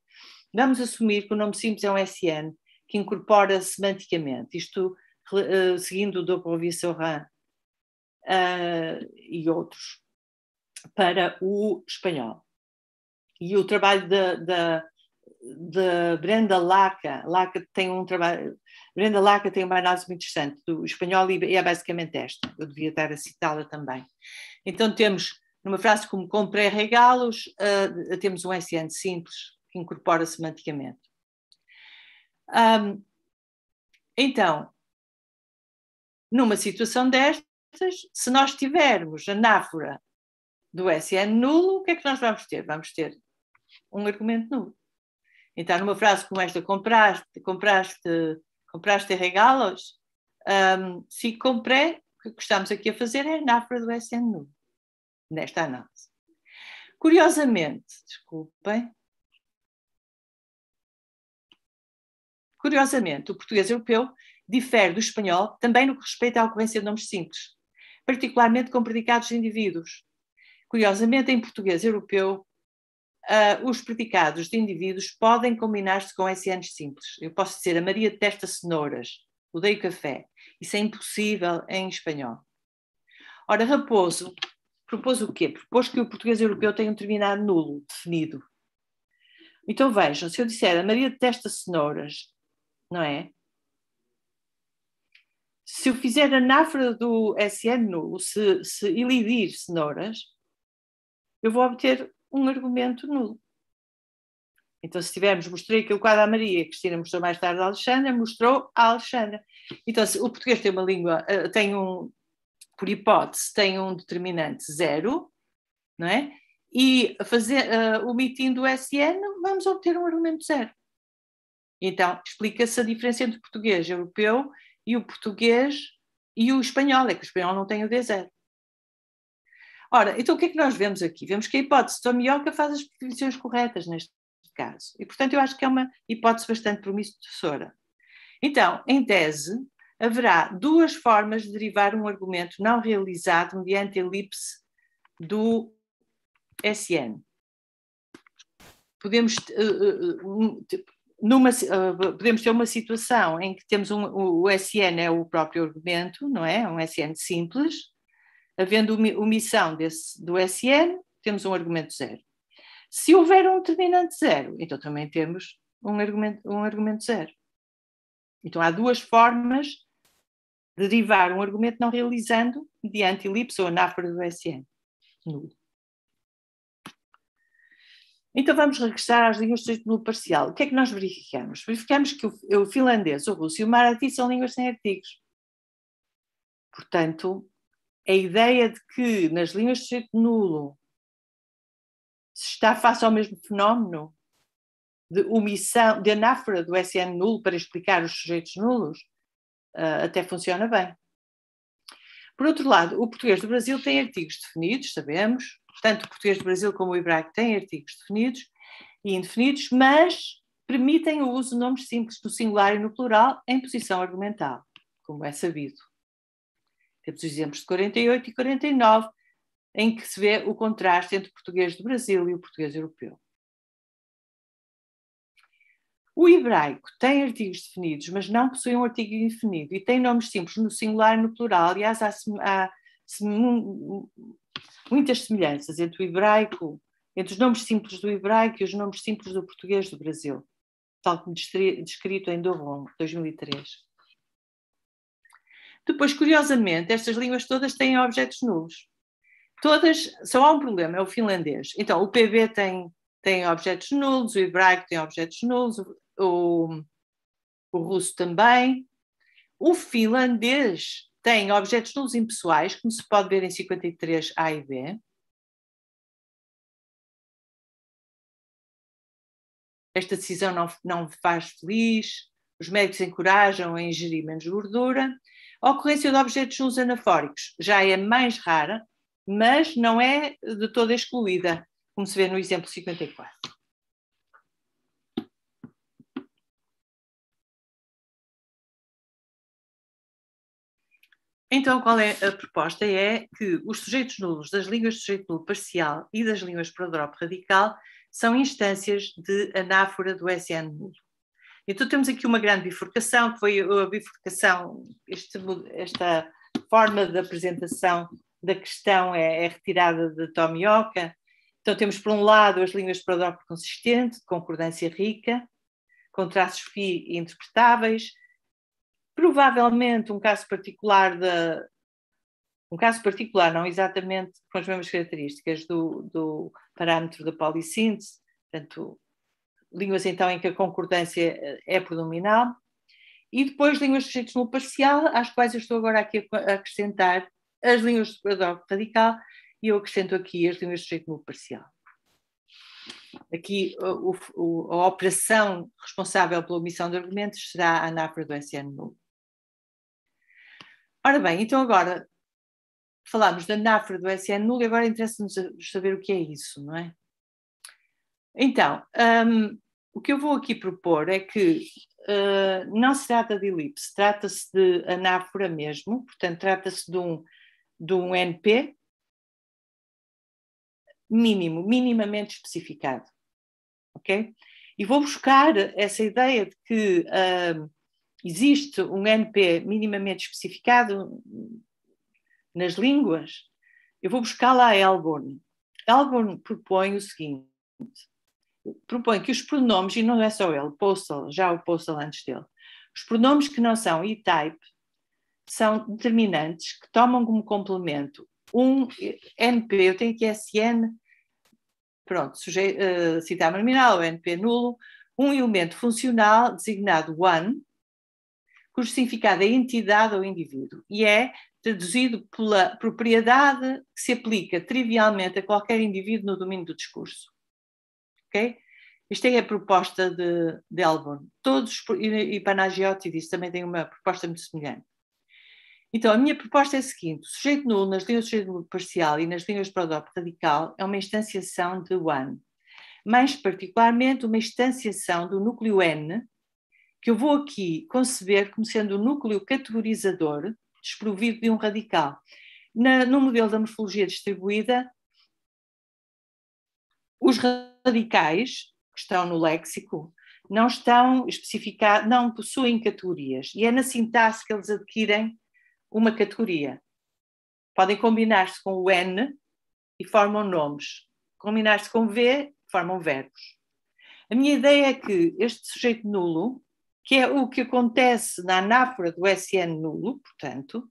Vamos assumir que o nome simples é um SN, que incorpora semanticamente, isto uh, seguindo o Dobrovi-Saurin uh, eh, e outros, para o espanhol. E o trabalho da Brenda Laca, Laca tem um trabalho, Brenda Laca tem uma análise muito interessante do espanhol e é basicamente esta, eu devia estar a citá-la também. Então temos, numa frase como comprei regalos, uh, temos um SN simples, que incorpora semanticamente. Um, então, numa situação destas, se nós tivermos anáfora do SN nulo, o que é que nós vamos ter? Vamos ter um argumento nulo. Então, numa frase como esta, compraste, compraste, compraste regalos, um, se comprei, o que estamos aqui a fazer é anáfora do SN nulo, nesta análise. Curiosamente, desculpem, Curiosamente, o português europeu difere do espanhol também no que respeita à ocorrência de nomes simples, particularmente com predicados de indivíduos. Curiosamente, em português europeu, uh, os predicados de indivíduos podem combinar-se com SNs simples. Eu posso dizer, a Maria testa cenouras, odeio café. Isso é impossível em espanhol. Ora, Raposo propôs o quê? Propôs que o português europeu tenha um terminado nulo, definido. Então vejam, se eu disser a Maria testa cenouras, não é? Se eu fizer a do SN, se, se ilidir cenouras, eu vou obter um argumento nulo. Então, se tivermos, mostrei o quadro à Maria, a Cristina mostrou mais tarde a Alexandra, mostrou a Alexandra. Então, se o português tem uma língua, eh, tem um, por hipótese, tem um determinante zero, não é? E fazer, uh, omitindo o SN, vamos obter um argumento zero. Então, explica-se a diferença entre o português europeu e o português e o espanhol, é que o espanhol não tem o D0. Ora, então o que é que nós vemos aqui? Vemos que a hipótese de Tomioka faz as previsões corretas neste caso. E, portanto, eu acho que é uma hipótese bastante promissora. Então, em tese, haverá duas formas de derivar um argumento não realizado mediante elipse do SN. Podemos, eh, eh, eh, tipo, numa, ah, podemos ter uma situação em que temos um, o SN é o próprio argumento, não é? Um SN simples, havendo omissão desse, do SN, temos um argumento zero. Se houver um determinante zero, então também temos um argumento, um argumento zero. Então há duas formas de derivar um argumento não realizando mediante elipse ou anáfora do SN. Nulo. Então vamos regressar às línguas de título parcial. O que é que nós verificamos? Verificamos que o, o finlandês, o russo e o marathi são línguas sem artigos. Portanto, a ideia de que nas línguas de sujeito nulo se está face ao mesmo fenómeno de omissão, de anáfora do SN nulo para explicar os sujeitos nulos, uh, até funciona bem. Por outro lado, o português do Brasil tem artigos definidos, sabemos, tanto o português do Brasil como o hebraico têm artigos definidos e indefinidos, mas permitem o uso de nomes simples no singular e no plural em posição argumental, como é sabido. Temos os exemplos de 48 e 49, em que se vê o contraste entre o português do Brasil e o português europeu. O hebraico tem artigos definidos, mas não possui um artigo indefinido e tem nomes simples no singular e no plural. Aliás, há, há, muitas semelhanças entre o hebraico, entre os nomes simples do hebraico e os nomes simples do português do Brasil, tal como descrito em Doron, 2003. Depois, curiosamente, estas línguas todas têm objetos nulos. Todas, só há um problema, é o finlandês. Então, o PB tem, tem objetos nulos, o hebraico tem objetos nulos, o, o russo também. O finlandês tem objetos nulos impessoais, como se pode ver em 53A e B. Esta decisão não, não faz feliz. Os médicos encorajam a ingerir menos gordura. A ocorrência de objetos nulos anafóricos já é mais rara, mas não é de toda excluída, como se vê no exemplo 54. Então, qual é a proposta? É que os sujeitos nulos das línguas de sujeito nulo parcial e das línguas para drop radical são instâncias de anáfora do SN nulo. Então, temos aqui uma grande bifurcação, que foi a bifurcação, este, esta forma de apresentação da questão é, é retirada de Tomioka. Então, temos, por um lado, as línguas para drop consistente, de concordância rica, com traços fi interpretáveis, provavelmente um caso particular da. Um caso particular, não exatamente com as mesmas características do, do parâmetro da polissíntese, portanto, línguas então em que a concordância eh, é predominal, e depois línguas de sujeitos nulo parcial, às quais eu estou agora aqui a acrescentar as línguas de separador radical, e eu acrescento aqui as línguas de sujeito nulo parcial. Aqui o, o, a operação responsável pela omissão de argumentos será a do SN nulo. Ora bem, então agora falámos da anáfora do sn nulo e agora interessa-nos saber o que é isso, não é? Então, um, o que eu vou aqui propor é que uh, não se trata de elipse, trata-se de anáfora mesmo, portanto, trata-se de um, de um NP mínimo, minimamente especificado. Ok? E vou buscar essa ideia de que uh, Existe um NP minimamente especificado nas línguas? Eu vou buscar lá a Elborn. Elborn propõe o seguinte: propõe que os pronomes, e não é só ele, Postal, já o Postal antes dele, os pronomes que não são e-type são determinantes que tomam como complemento um NP, eu tenho aqui SN, pronto, sujeito, uh, eh, nominal, o NP nulo, um elemento funcional designado one, cujo significado é entidade ou indivíduo e é traduzido pela propriedade que se aplica trivialmente a qualquer indivíduo no domínio do discurso. Ok? Esta é a proposta de, de Elborn. Todos, e, Panagiotti disse, também tem uma proposta muito semelhante. Então, a minha proposta é a seguinte: o sujeito nulo nas linhas do sujeito nulo parcial e nas linhas de produto radical é uma instanciação de one. Mais particularmente, uma instanciação do núcleo N, que eu vou aqui conceber como sendo o um núcleo categorizador desprovido de um radical. Na, no modelo da morfologia distribuída, os radicais que estão no léxico não estão especificados, não possuem categorias, e é na sintaxe que eles adquirem uma categoria. Podem combinar-se com o N e formam nomes. Combinar-se com V, formam verbos. A minha ideia é que este sujeito nulo que é o que acontece na anáfora do SN nulo, portanto,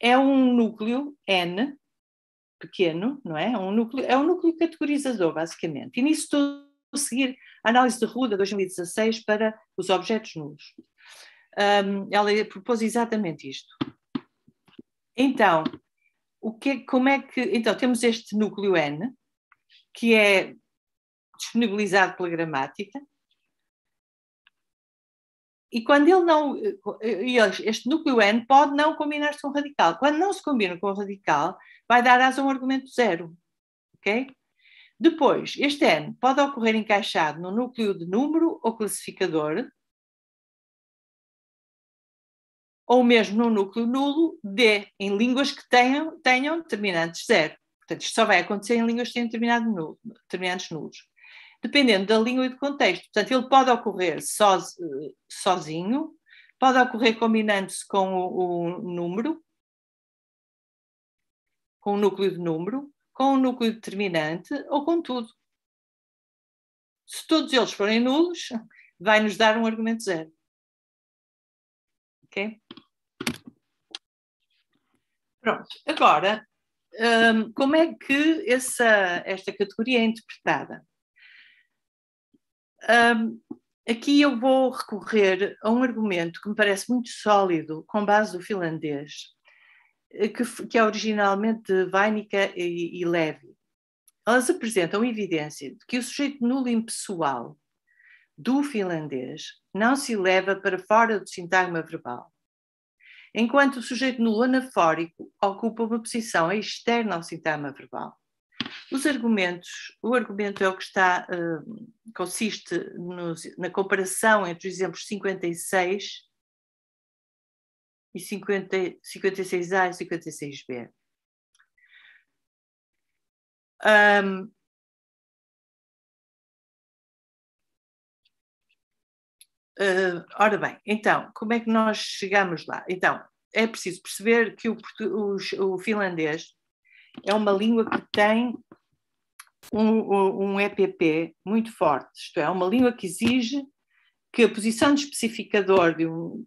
é um núcleo N pequeno, não é? Um núcleo, é um núcleo categorizador, basicamente. E nisso estou a seguir a análise de Ruda 2016 para os objetos nulos. Um, ela propôs exatamente isto. Então, o que, é, como é que. Então, temos este núcleo N, que é disponibilizado pela gramática, e quando ele não. Eh, este núcleo N pode não combinar-se com o radical. Quando não se combina com o radical, vai dar asa a um argumento zero. Ok? Depois, este N pode ocorrer encaixado no núcleo de número ou classificador, ou mesmo no núcleo nulo D, em línguas que tenham, tenham determinantes zero. Portanto, isto só vai acontecer em línguas que têm determinado nulo, determinantes nulos dependendo da língua e do contexto. Portanto, ele pode ocorrer sozinho, pode ocorrer combinando-se com o, o, número, com o núcleo de número, com o núcleo determinante ou com tudo. Se todos eles forem nulos, vai nos dar um argumento zero. Ok? Pronto, agora, hum, como é que essa, esta categoria é interpretada? Um, aqui eu vou recorrer a um argumento que me parece muito sólido, com base do finlandês, eh, que, que é originalmente de Weinicke e, e Levy. Elas apresentam evidência de que o sujeito nulo impessoal do finlandês não se leva para fora do sintagma verbal, enquanto o sujeito nulo anafórico ocupa uma posição externa ao sintagma verbal. Os argumentos, o argumento é o que está, eh, consiste nos, na comparação entre os exemplos 56 e 50, 56A e 56B. Um, Uh, ora bem, então, como é que nós chegamos lá? Então, é preciso perceber que o, o, o finlandês é uma língua que tem um, um EPP muito forte, isto é, é uma língua que exige que a posição de especificador de um,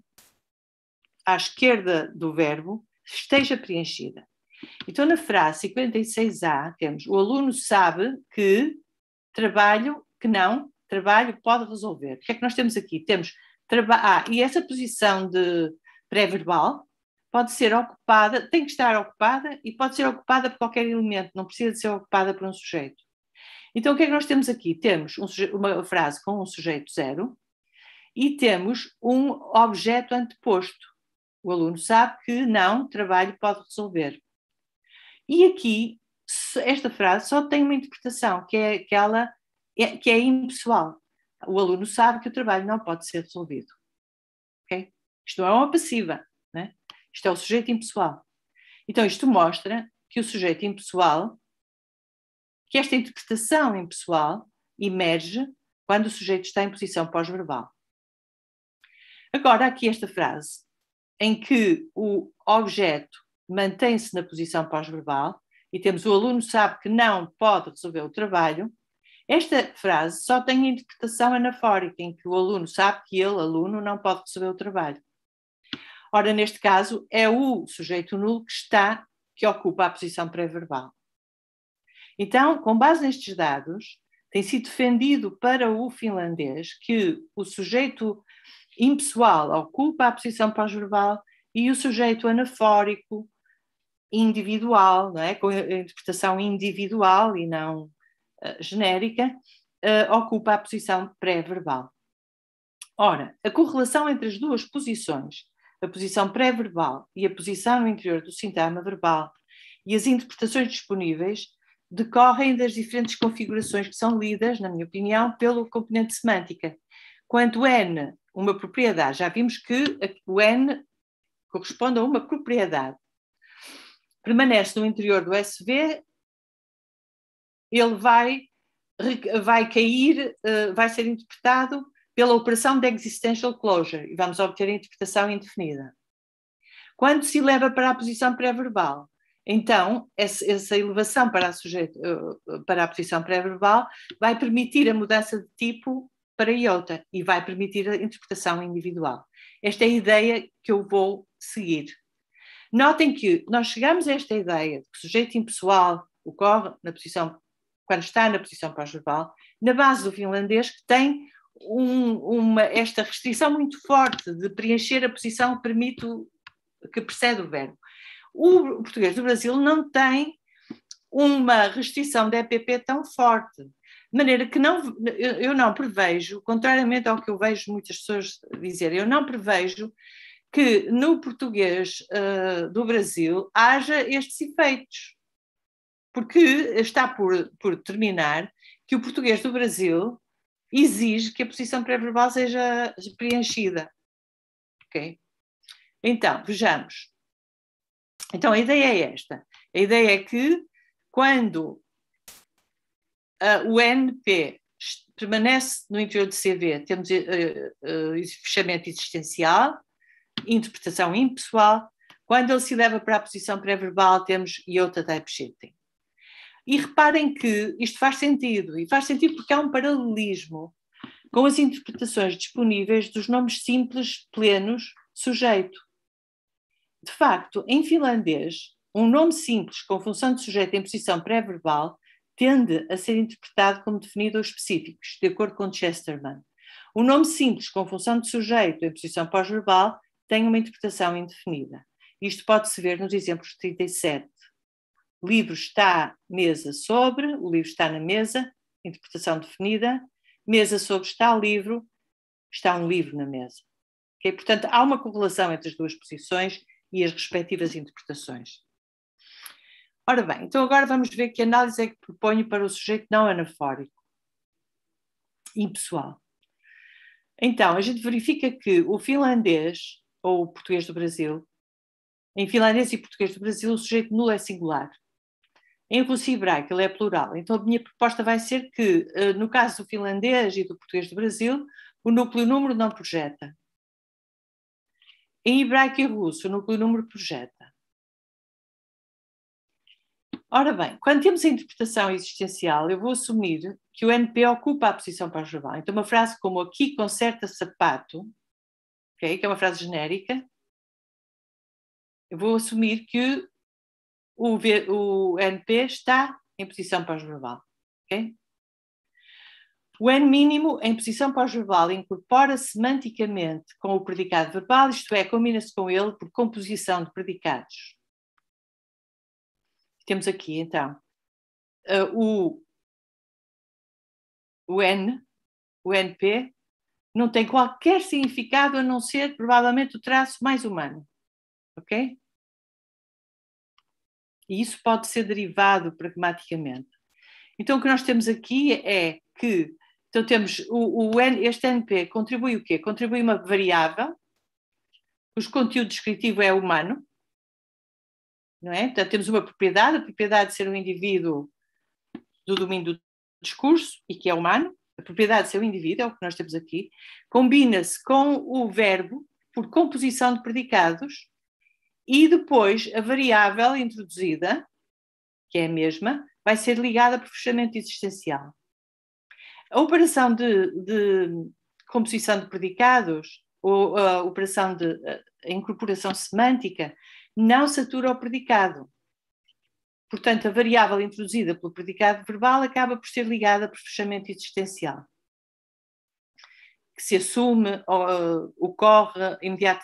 à esquerda do verbo esteja preenchida. Então, na frase 56A, temos o aluno sabe que trabalho, que não, trabalho pode resolver. O que é que nós temos aqui? Temos trabalho. Ah, e essa posição de pré-verbal pode ser ocupada, tem que estar ocupada e pode ser ocupada por qualquer elemento, não precisa de ser ocupada por um sujeito. Então, o que é que nós temos aqui? Temos um uma frase com um sujeito zero e temos um objeto anteposto. O aluno sabe que não, trabalho pode resolver. E aqui, esta frase só tem uma interpretação, que é aquela é, que é impessoal. O aluno sabe que o trabalho não pode ser resolvido. Okay? Isto não é uma passiva, isto é o sujeito impessoal. Então, isto mostra que o sujeito impessoal, que esta interpretação impessoal emerge quando o sujeito está em posição pós-verbal. Agora, aqui esta frase, em que o objeto mantém-se na posição pós-verbal e temos o aluno sabe que não pode resolver o trabalho, esta frase só tem interpretação anafórica, em que o aluno sabe que ele, aluno, não pode resolver o trabalho. Ora, neste caso, é o sujeito nulo que está, que ocupa a posição pré-verbal. Então, com base nestes dados, tem sido defendido para o finlandês que o sujeito impessoal ocupa a posição pós-verbal e o sujeito anafórico individual, não é? com a interpretação individual e não uh, genérica, uh, ocupa a posição pré-verbal. Ora, a correlação entre as duas posições a posição pré-verbal e a posição no interior do sintagma verbal e as interpretações disponíveis decorrem das diferentes configurações que são lidas, na minha opinião, pelo componente semântica. Quando N, uma propriedade, já vimos que o N corresponde a uma propriedade, permanece no interior do SV, ele vai, vai cair, eh, vai ser interpretado pela operação de existential closure e vamos obter a interpretação indefinida. Quando se eleva para a posição pré-verbal, então essa elevação para a, sujeito, eh, para a posição pré-verbal vai permitir a mudança de tipo para iota e vai permitir a interpretação individual. Esta é a ideia que eu vou seguir. Notem que nós chegamos a esta ideia de que o sujeito impessoal ocorre na posição, quando está na posição pós-verbal, na base do finlandês, que tem um, uma, esta restrição muito forte de preencher a posição permite que precede o verbo. O português do Brasil não tem uma restrição da EPP tão forte, de maneira que não, eu não prevejo, contrariamente ao que eu vejo muitas pessoas dizerem, eu não prevejo que no português uh, do Brasil haja estes efeitos, porque está por, por terminar que o português do Brasil exige que a posição pré-verbal seja preenchida. Ok? Então, vejamos. Então, a ideia é esta. A ideia é que quando uh, o NP permanece no interior do CV, temos uh, uh, fechamento existencial, interpretação impessoal. Quando ele se leva para a posição pré-verbal, temos iota type shifting. E reparem que isto faz sentido, e faz sentido porque há um paralelismo com as interpretações disponíveis dos nomes simples, plenos, sujeito. De facto, em finlandês, um nome simples com função de sujeito em posição pré-verbal tende a ser interpretado como definido aos específicos, de acordo com Chesterman. O nome simples com função de sujeito em posição pós-verbal tem uma interpretação indefinida. Isto pode-se ver nos exemplos 37 livro está mesa sobre, o livro está na mesa, interpretação definida, mesa sobre está o livro, está um livro na mesa. Okay? Portanto, há uma correlação entre as duas posições e as respectivas interpretações. Ora bem, então agora vamos ver que análise é que proponho para o sujeito não anafórico, impessoal. Então, a gente verifica que o finlandês, ou o português do Brasil, em finlandês e português do Brasil, o sujeito nulo é singular. Em russo hebraico ele é plural. Então a minha proposta vai ser que, ah, no caso do finlandês e do português do Brasil, o núcleo número não projeta. Em hebraico e russo, o núcleo número projeta. Ora bem, quando temos a interpretação existencial, eu vou assumir que o NP ocupa a posição para o verbal Então, uma frase como aqui conserta sapato, okay, que é uma frase genérica, eu vou assumir que o, v, o NP está em posição pós-verbal. Okay? O N mínimo em posição pós-verbal incorpora semanticamente com o predicado verbal, isto é, combina-se com ele por composição de predicados. Temos aqui, então, uh, o, o N, o NP, não tem qualquer significado a não ser, provavelmente, o traço mais humano. Ok? E isso pode ser derivado pragmaticamente. Então, o que nós temos aqui é que então temos o, o este NP contribui o quê? Contribui uma variável, cujo conteúdo descritivo é humano, não é? então temos uma propriedade, a propriedade de ser um indivíduo do domínio do discurso e que é humano, a propriedade de ser um indivíduo, é o que nós temos aqui, combina-se com o verbo por composição de predicados e depois a variável introduzida, que é a mesma, vai ser ligada por fechamento existencial. A operação de, de composição de predicados, ou a operação de a incorporação semântica, não satura o predicado. Portanto, a variável introduzida pelo predicado verbal acaba por ser ligada por fechamento existencial que se assume ou, eh, ocorre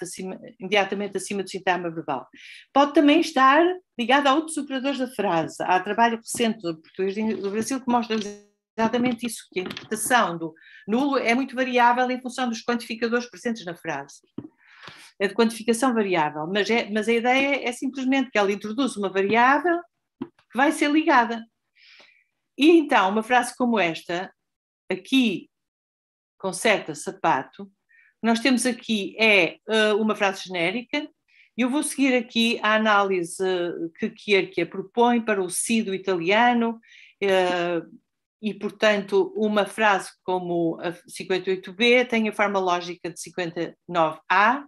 acima, imediatamente acima do sintoma verbal. Pode também estar ligado a outros operadores da frase. Há trabalho recente do português do Brasil que mostra exatamente isso, que a interpretação do nulo é muito variável em função dos quantificadores presentes na frase. É de quantificação variável, mas, é, mas a ideia é simplesmente que ela introduz uma variável que vai ser ligada. E então, uma frase como esta, aqui conserta sapato, nós temos aqui é uh, uma frase genérica, e eu vou seguir aqui a análise uh, que Kierkegaard propõe para o sido italiano, uh, e portanto uma frase como a 58b tem a forma lógica de 59a,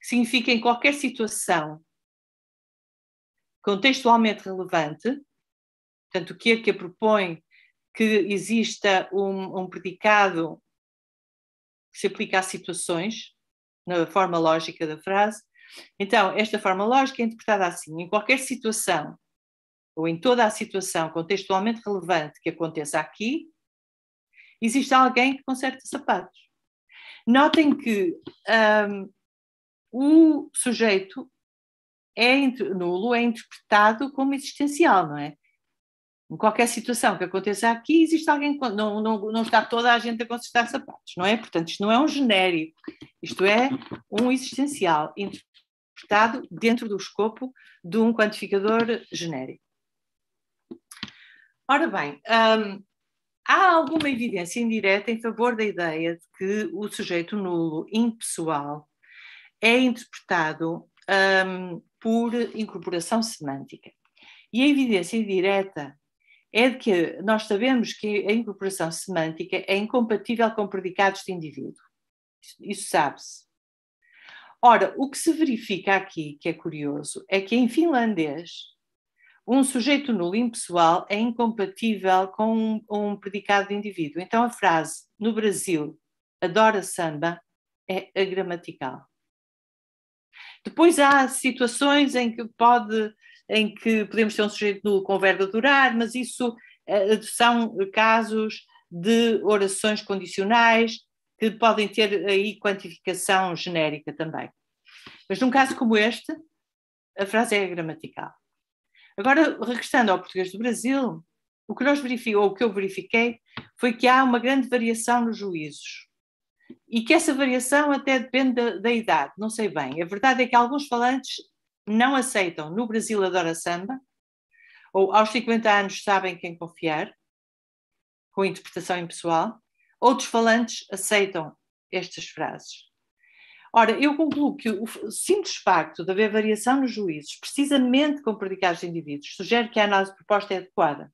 que significa em qualquer situação contextualmente relevante, portanto Kierkegaard propõe que exista um, um predicado que se aplica a situações, na forma lógica da frase. Então, esta forma lógica é interpretada assim: em qualquer situação, ou em toda a situação contextualmente relevante que aconteça aqui, existe alguém que conserta sapatos. Notem que um, o sujeito é nulo é interpretado como existencial, não é? Em qualquer situação que aconteça aqui, existe alguém que não, não, não está toda a gente a consertar sapatos, não é? Portanto, isto não é um genérico, isto é um existencial interpretado dentro do escopo de um quantificador genérico. Ora bem, hum, há alguma evidência indireta em favor da ideia de que o sujeito nulo impessoal é interpretado hum, por incorporação semântica. E a evidência indireta é de que nós sabemos que a incorporação semântica é incompatível com predicados de indivíduo. Isso, sabe-se. Ora, o que se verifica aqui, que é curioso, é que em finlandês um sujeito nulo impessoal é incompatível com um, um, predicado de indivíduo. Então a frase no Brasil adora samba é agramatical. Depois há situações em que pode em que podemos ter um sujeito nulo com verbo adorar, mas isso eh, são casos de orações condicionais que podem ter aí quantificação genérica também. Mas num caso como este, a frase é gramatical. Agora, regressando ao português do Brasil, o que nós verificou, o que eu verifiquei, foi que há uma grande variação nos juízos. E que essa variação até depende da, da idade, não sei bem. A verdade é que alguns falantes não aceitam no Brasil adora samba, ou aos 50 anos sabem quem confiar, com interpretação impessoal, outros falantes aceitam estas frases. Ora, eu concluo que o simples facto de haver variação nos juízos, precisamente com predicados de indivíduos, sugere que a análise proposta é adequada.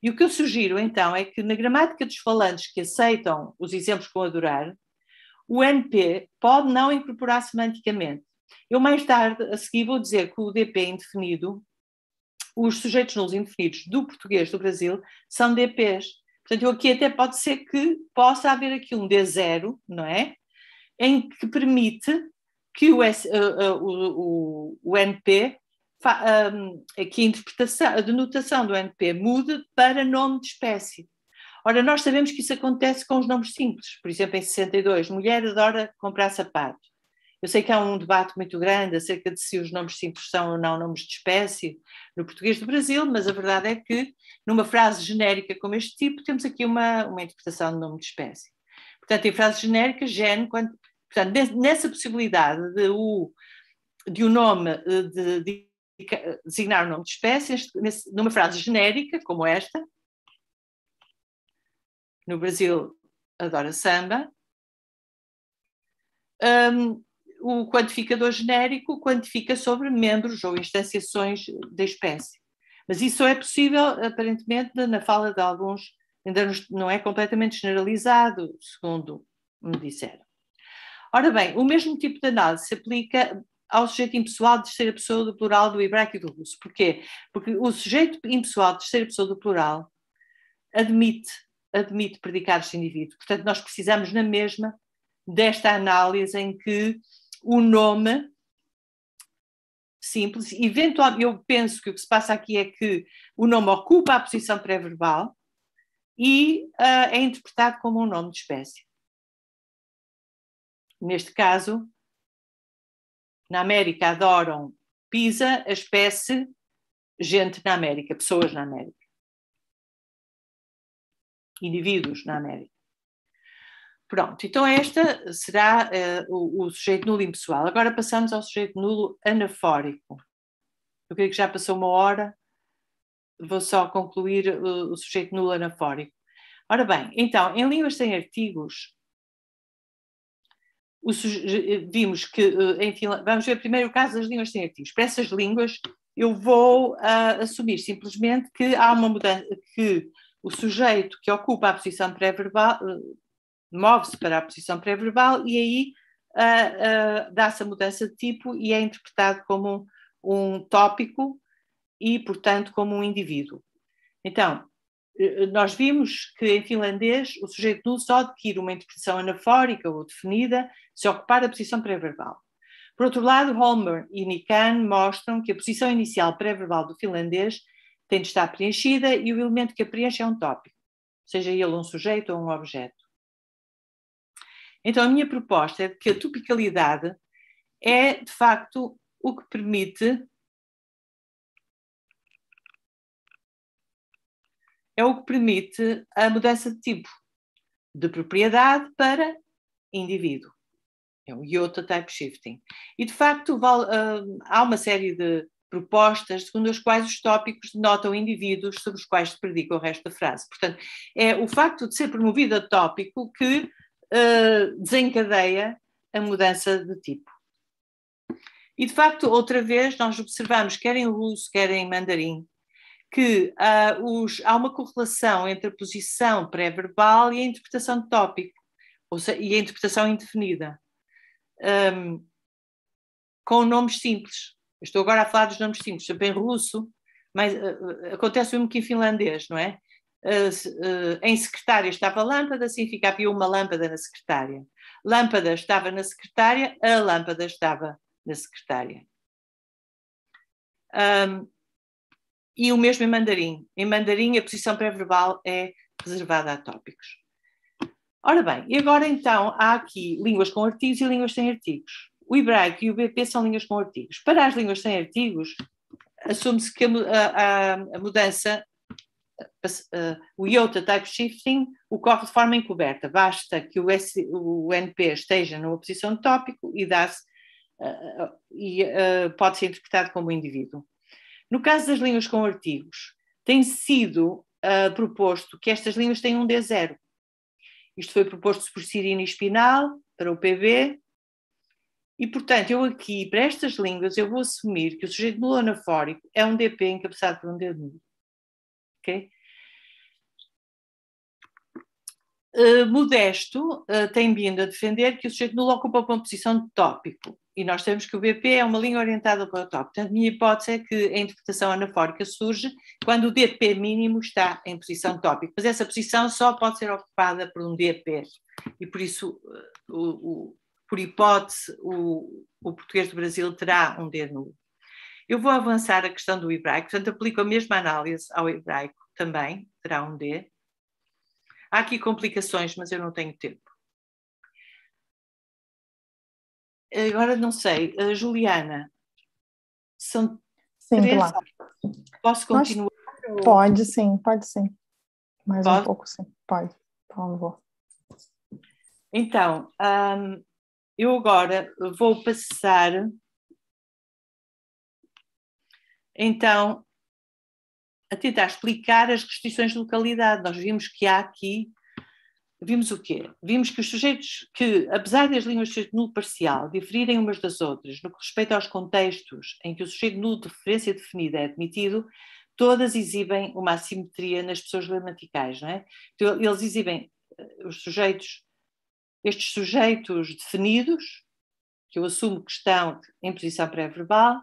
E o que eu sugiro, então, é que na gramática dos falantes que aceitam os exemplos com adorar, o NP pode não incorporar semanticamente, eu mais tarde, a seguir, vou dizer que o DP indefinido, os sujeitos nulos indefinidos do português do Brasil, são DPs. Portanto, eu aqui até pode ser que possa haver aqui um D0, não é? Em que permite que o, S, uh, uh, o, o, NP, fa, um, aqui a interpretação, a denotação do NP mude para nome de espécie. Ora, nós sabemos que isso acontece com os nomes simples. Por exemplo, em 62, mulher adora comprar sapato. Eu sei que há um debate muito grande acerca de se os nomes simples são ou não nomes de espécie no português do Brasil, mas a verdade é que, numa frase genérica como este tipo, temos aqui uma, uma interpretação de nome de espécie. Portanto, em frase genérica, gene, quando, portanto, nessa possibilidade de o, de nome, eh, de, de designar o nome de espécie, numa frase genérica como esta, no Brasil adora samba, um, o quantificador genérico quantifica sobre membros ou instanciações da espécie. Mas isso é possível, aparentemente, na fala de alguns, ainda não é completamente generalizado, segundo me disseram. Ora bem, o mesmo tipo de análise se aplica ao sujeito impessoal de terceira pessoa do plural do hebraico e do russo. Porquê? Porque o sujeito impessoal de terceira pessoa do plural admite, admite predicados de indivíduo. Portanto, nós precisamos na mesma desta análise em que o nome simples. Eventualmente, eu penso que o que se passa aqui é que o nome ocupa a posição pré-verbal e uh, é interpretado como um nome de espécie. Neste caso, na América adoram pisa a espécie gente na América, pessoas na América, indivíduos na América. Pronto, então esta será uh, o, o, sujeito nulo impessoal. Agora passamos ao sujeito nulo anafórico. Eu creio que já passou uma hora, vou só concluir uh, o sujeito nulo anafórico. Ora bem, então, em línguas sem artigos, eh, vimos que, enfim, vamos ver primeiro o caso das línguas sem artigos. Para essas línguas, eu vou uh, assumir simplesmente que há uma mudança, que o sujeito que ocupa a posição pré-verbal, uh, move-se para a posição pré-verbal e aí uh, uh, dá-se a mudança de tipo e é interpretado como um, um tópico e, portanto, como um indivíduo. Então, eh, nós vimos que em finlandês o sujeito nu só adquire uma interpretação anafórica ou definida se ocupar a posição pré-verbal. Por outro lado, Holmer e Nikan mostram que a posição inicial pré-verbal do finlandês tem de estar preenchida e o elemento que a preenche é um tópico, seja ele um sujeito ou um objeto. Então, a minha proposta é que a topicalidade é, de facto, o que permite. É o que permite a mudança de tipo, de propriedade para indivíduo. É o IOTA Type Shifting. E, de facto, ah, há uma série de propostas segundo as quais os tópicos denotam indivíduos sobre os quais se predica o resto da frase. Portanto, é o facto de ser promovido a tópico que eh, desencadeia a mudança de tipo. E de facto, outra vez, nós observamos, quer em russo, quer em mandarim, que uh, os, há uma correlação entre a posição pré-verbal e a interpretação de tópico, ou seja, e a interpretação indefinida, um, com nomes simples. Eu estou agora a falar dos nomes simples, também em russo, mas uh, acontece o mesmo que em finlandês, não é? Eh, eh, em secretária estava a lâmpada, significa assim havia uma lâmpada na secretária. Lâmpada estava na secretária, a lâmpada estava na secretária. Um, e o mesmo em mandarim. Em mandarim, a posição pré-verbal é reservada a tópicos. Ora bem, e agora então há aqui línguas com artigos e línguas sem artigos. O hebraico e o BP são línguas com artigos. Para as línguas sem artigos, assume-se que a, a, a mudança uh, o IOTA type shifting ocorre de forma encoberta, basta que o, S, o NP esteja na oposição de tópico e, uh, e eh, pode ser interpretado como indivíduo. No caso das linhas com artigos, tem sido proposto que estas linhas tenham um D0. Isto foi proposto por Cirino Espinal para o PB, e, portanto, eu aqui, para estas línguas, eu vou assumir que o sujeito melanofórico é um DP encabeçado por um dedo nudo. Eh, modesto eh, tem vindo a defender que o sujeito nulo ocupa uma posição de tópico e nós sabemos que o BP é uma linha orientada para o tópico. Portanto, a minha hipótese é que a interpretação anafórica surge quando o DP mínimo está em posição de tópico, mas essa posição só pode ser ocupada por um DP e por isso, eh, o, o, por hipótese, o, o português do Brasil terá um D nulo. Eu vou avançar a questão do hebraico, portanto, aplico a mesma análise ao hebraico também, terá um D. Há aqui complicações, mas eu não tenho tempo. Agora não sei, Juliana, são sim, três... Posso continuar? Ou... Pode sim, pode sim. Mais pode? um pouco sim, pode, Então, hum, eu agora vou passar então a tentar explicar as restrições de localidade. Nós vimos que há aqui, vimos o quê? Vimos que os sujeitos que, apesar das línguas de sujeito nulo parcial diferirem umas das outras no que respeita aos contextos em que o sujeito nulo de referência definida é admitido, todas exibem uma assimetria nas pessoas gramaticais, não é? Então, eles exibem eh, os sujeitos, estes sujeitos definidos, que eu assumo que estão em posição pré-verbal,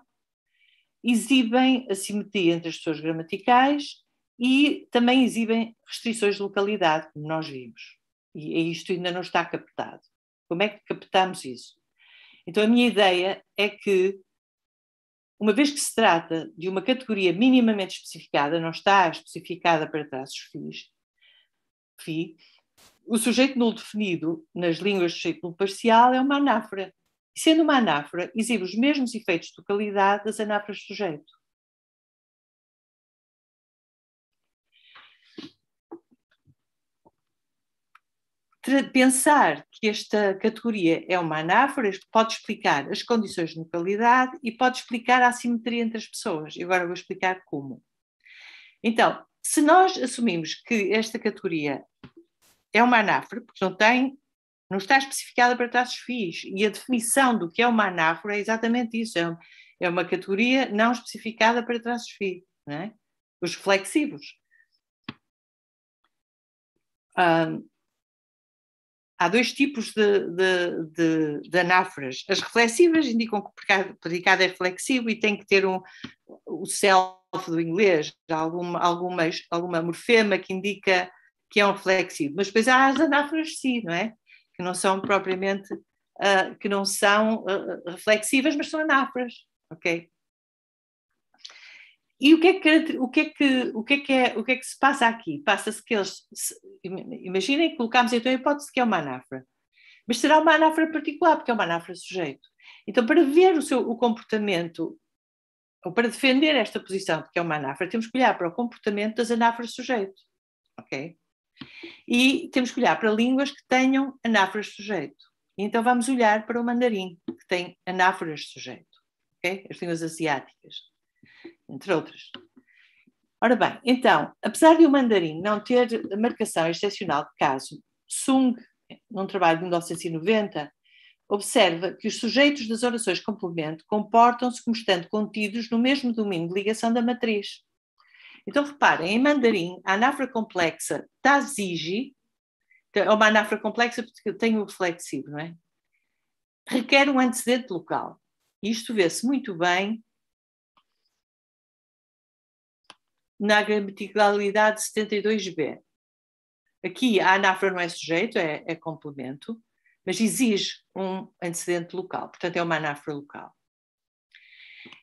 exibem assimetria entre as pessoas gramaticais e também exibem restrições de localidade, como nós vimos. E é isto ainda não está captado. Como é que captamos isso? Então, a minha ideia é que, uma vez que se trata de uma categoria minimamente especificada, não está especificada para traços FIs, FI, o sujeito nulo definido nas línguas de ciclo parcial é uma anáfora, e sendo uma anáfora, exibe os mesmos efeitos de localidade das anáforas sujeito. Pensar que esta categoria é uma anáfora pode explicar as condições de localidade e pode explicar a assimetria entre as pessoas. E agora vou explicar como. Então, se nós assumimos que esta categoria é uma anáfora, porque não tem não está especificada para traços FIIs. E a definição do que é uma anáfora é exatamente isso: é uma, é uma categoria não especificada para traços FI, é? os reflexivos. Um, há dois tipos de, de, de, de, anáforas. As reflexivas indicam que o predicado é reflexivo e tem que ter um, o self do inglês, algum algumas, alguma morfema que indica que é um reflexivo. Mas depois há as anáforas, sim, não é? que não são propriamente, uh, que não são uh, reflexivas, mas são anáforas, ok? E o que, é que, o, que é que, o, que é que é, o que é que se passa aqui? Passa-se que eles, imaginem imaginem, colocamos então a hipótese que é uma anáfora, mas será uma anáfora particular, porque é uma anáfora sujeito. Então, para ver o seu o comportamento, ou para defender esta posição, que é uma anáfora, temos que olhar para o comportamento das anáforas sujeito, ok? E temos que olhar para línguas que tenham anáforas de sujeito. Então vamos olhar para o mandarim, que tem anáforas de sujeito. Okay? As línguas asiáticas, entre outras. Ora bem, então, apesar de o mandarim não ter a marcação excepcional de caso, Sung, num trabalho de 1990, observa que os sujeitos das orações complemento comportam-se como estando contidos no mesmo domínio de ligação da matriz. Então, reparem, em mandarim, a anáfora complexa tazige, é uma anáfora complexa porque eu tenho o flexível, não é? Requer um antecedente local. Isto vê-se muito bem na gramaticalidade 72b. Aqui a anáfora não é sujeito, é, é complemento, mas exige um antecedente local, portanto é uma anáfora local.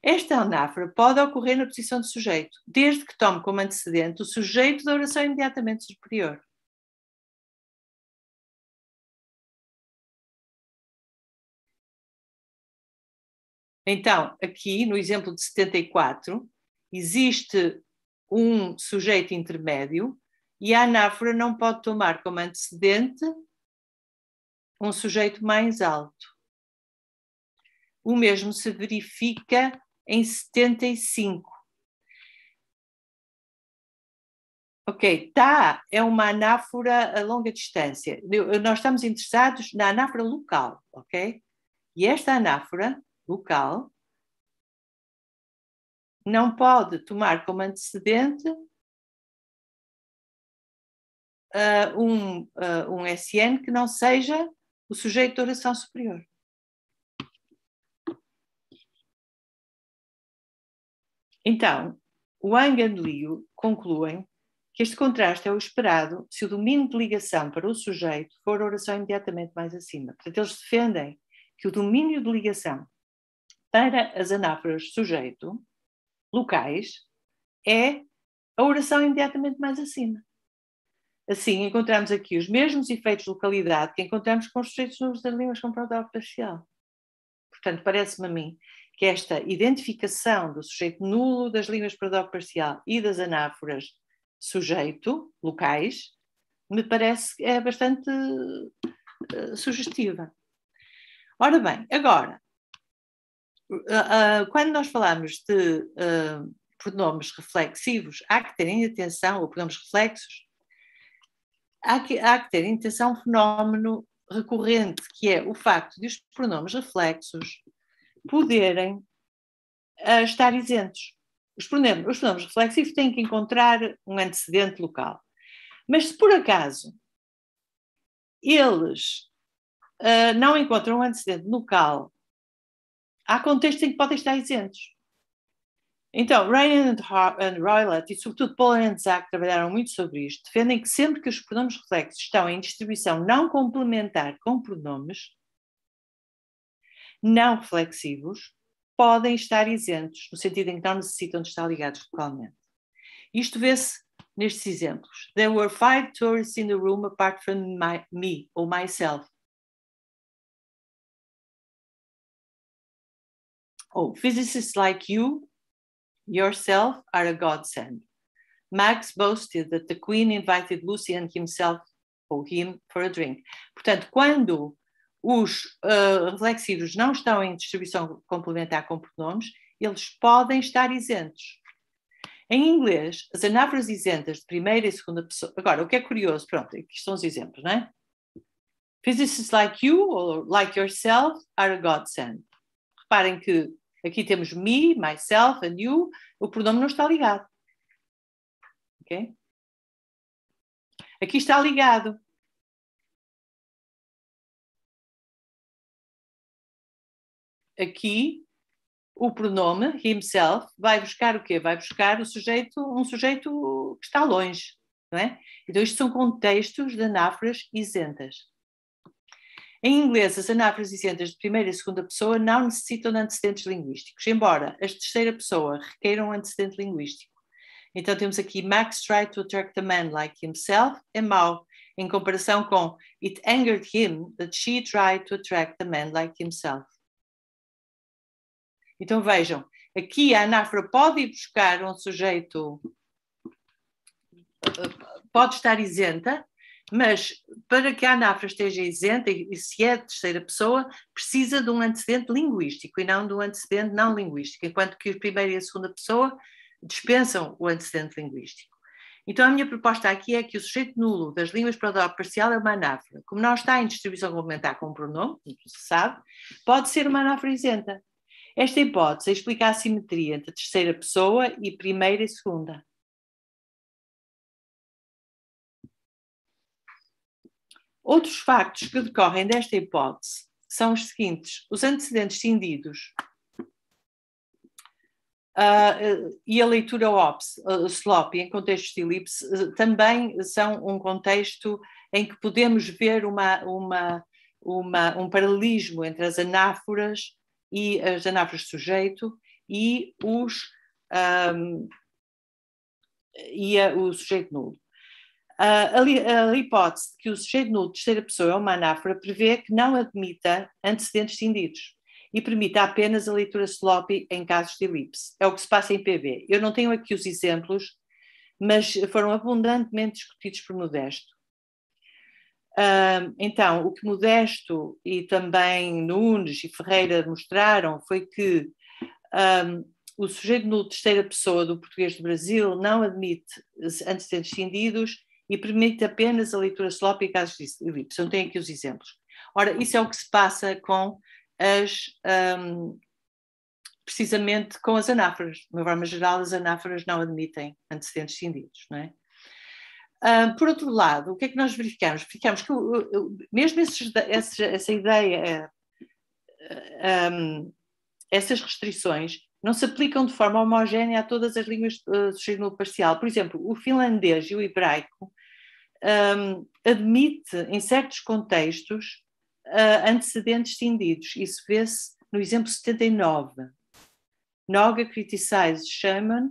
Esta anáfora pode ocorrer na posição de sujeito, desde que tome como antecedente o sujeito da oração imediatamente superior. Então, aqui no exemplo de 74, existe um sujeito intermédio e a anáfora não pode tomar como antecedente um sujeito mais alto. O mesmo se verifica em 75. Ok, tá é uma anáfora a longa distância. Nós estamos interessados na anáfora local, ok? E esta anáfora local não pode tomar como antecedente uh, um, uh, um SN que não seja o sujeito de oração superior. Então, Wang e Liu concluem que este contraste é o esperado se o domínio de ligação para o sujeito for a oração imediatamente mais acima. Portanto, eles defendem que o domínio de ligação para as anáforas sujeito locais é a oração imediatamente mais acima. Assim, encontramos aqui os mesmos efeitos de localidade que encontramos com os sujeitos novos das línguas com parcial. Portanto, parece-me a mim que esta identificação do sujeito nulo das línguas paradoxo parcial e das anáforas sujeito, locais, me parece que é bastante eh, sugestiva. Ora bem, agora, eh, eh, quando nós falamos de pronomes reflexivos, há que ter em atenção, ou pronomes reflexos, há que, há que ter em atenção um fenómeno recorrente, que é o facto de os pronomes reflexos poderem uh, estar isentos. Os pronomes, os pronomes reflexivos têm que encontrar um antecedente local. Mas se por acaso eles uh, não encontram um antecedente local, há contextos em que podem estar isentos. Então, Ryan and Roylett e sobretudo Paul and Zach trabalharam muito sobre isto, defendem que sempre que os pronomes reflexos estão em distribuição não complementar com pronomes, não flexivos podem estar isentos, no sentido em que não necessitam de estar ligados localmente. Isto vê-se nestes exemplos. There were five tourists in the room apart from my, me or myself. oh, physicists like you, yourself, are a godsend. Max boasted that the Queen invited Lucy and himself, or him, for a drink. Portanto, quando os uh, reflexivos não estão em distribuição complementar com pronomes, eles podem estar isentos. Em inglês, as anáforas isentas de primeira e segunda pessoa. Agora, o que é curioso, pronto, aqui estão os exemplos, não é? Physicists like you or like yourself are a godsend. Reparem que aqui temos me, myself and you, o pronome não está ligado. Ok? Aqui está ligado. aqui o pronome himself vai buscar o quê? Vai buscar o sujeito, um sujeito que está longe, não é? Então isto são contextos de anáforas isentas. Em inglês, as anáforas isentas de primeira e segunda pessoa não necessitam de antecedentes linguísticos, embora as de terceira pessoa requeiram um antecedente linguístico. Então temos aqui Max tried to attract a man like himself é mau, em comparação com It angered him that she tried to attract a man like himself. Então vejam, aqui a anáfora pode ir buscar um sujeito, eh, pode estar isenta, mas para que a anáfora esteja isenta, e se é terceira pessoa, precisa de um antecedente linguístico e não de um antecedente não linguístico, enquanto que a primeira e a segunda pessoa dispensam o antecedente linguístico. Então, a minha proposta aqui é que o sujeito nulo das línguas para o dó parcial é uma anáfora. Como não está em distribuição complementar com o pronome, como se sabe, pode ser uma anáfora isenta. Esta hipótese explica a simetria entre terceira pessoa e primeira e segunda. Outros factos que decorrem desta hipótese são os seguintes: os antecedentes cindidos uh, e a leitura ops, uh, sloppy em contextos de elipse uh, também são um contexto em que podemos ver uma, uma, uma, um paralelismo entre as anáforas e as anáforas de sujeito e os um, e a, o sujeito nulo. A, a, a, hipótese de que o sujeito nulo de terceira pessoa é uma anáfora prevê que não admita antecedentes cindidos e permita apenas a leitura sloppy em casos de elipse. É o que se passa em PV. Eu não tenho aqui os exemplos, mas foram abundantemente discutidos por Modesto então, o que Modesto e também Nunes e Ferreira mostraram foi que um, o sujeito nulo terceira pessoa do português do Brasil não admite antecedentes cindidos e permite apenas a leitura sloppy e casos livres. Não tem aqui os exemplos. Ora, isso é o que se passa com as. Um, precisamente com as anáforas. De uma forma geral, as anáforas não admitem antecedentes cindidos, não é? Ah, por outro lado, o que é que nós verificamos? Verificamos que, mesmo esses, esses, essa ideia, um, ah, ah, essas restrições, não se aplicam de forma homogénea a todas as línguas uh, do signo parcial. Por exemplo, o finlandês e o hebraico um, admite, em certos contextos, uh, antecedentes cindidos. Isso vê-se no exemplo 79. Noga criticizes Shaman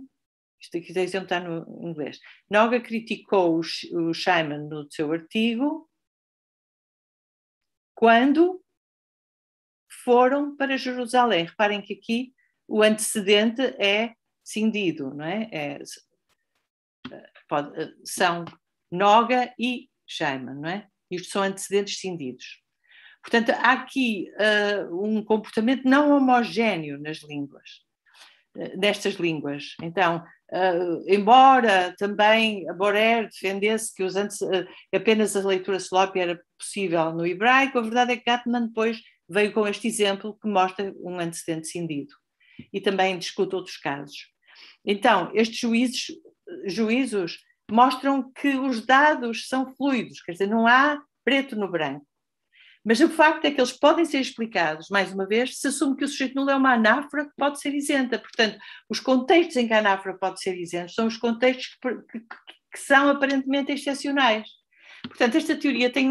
isto aqui está exemplo está no inglês. Noga criticou o Shaiman no seu artigo quando foram para Jerusalém. Reparem que aqui o antecedente é cindido, não é? é pode, são Noga e Shaiman, não é? Isto são antecedentes cindidos. Portanto, há aqui uh, um comportamento não homogéneo nas línguas, uh, línguas. Então, Uh, embora também a Borer defendesse que antes, uh, apenas a leitura slopia era possível no hebraico, a verdade é que Gatman depois veio com este exemplo que mostra um antecedente cindido e também discute outros casos. Então, estes juízes, juízos mostram que os dados são fluidos, quer dizer, não há preto no branco. Mas o facto é que eles podem ser explicados, mais uma vez, se assume que o sujeito nulo é uma anáfora que pode ser isenta. Portanto, os contextos em que a anáfora pode ser isenta são os contextos que, que, que são aparentemente excepcionais. Portanto, esta teoria tem,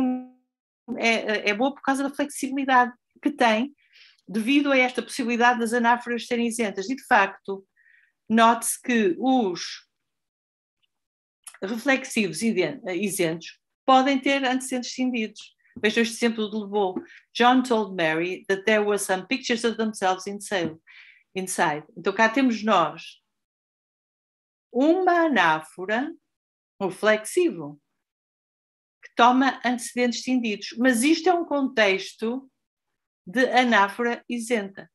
é, é boa por causa da flexibilidade que tem, devido a esta possibilidade das anáforas serem isentas. E, de facto, note-se que os reflexivos isentos podem ter antecedentes cindidos. Veja este exemplo de levou. John told Mary that there were some pictures of themselves inside. inside. Então cá temos nós uma anáfora o flexivo que toma antecedentes cindidos. Mas isto é um contexto de anáfora isenta.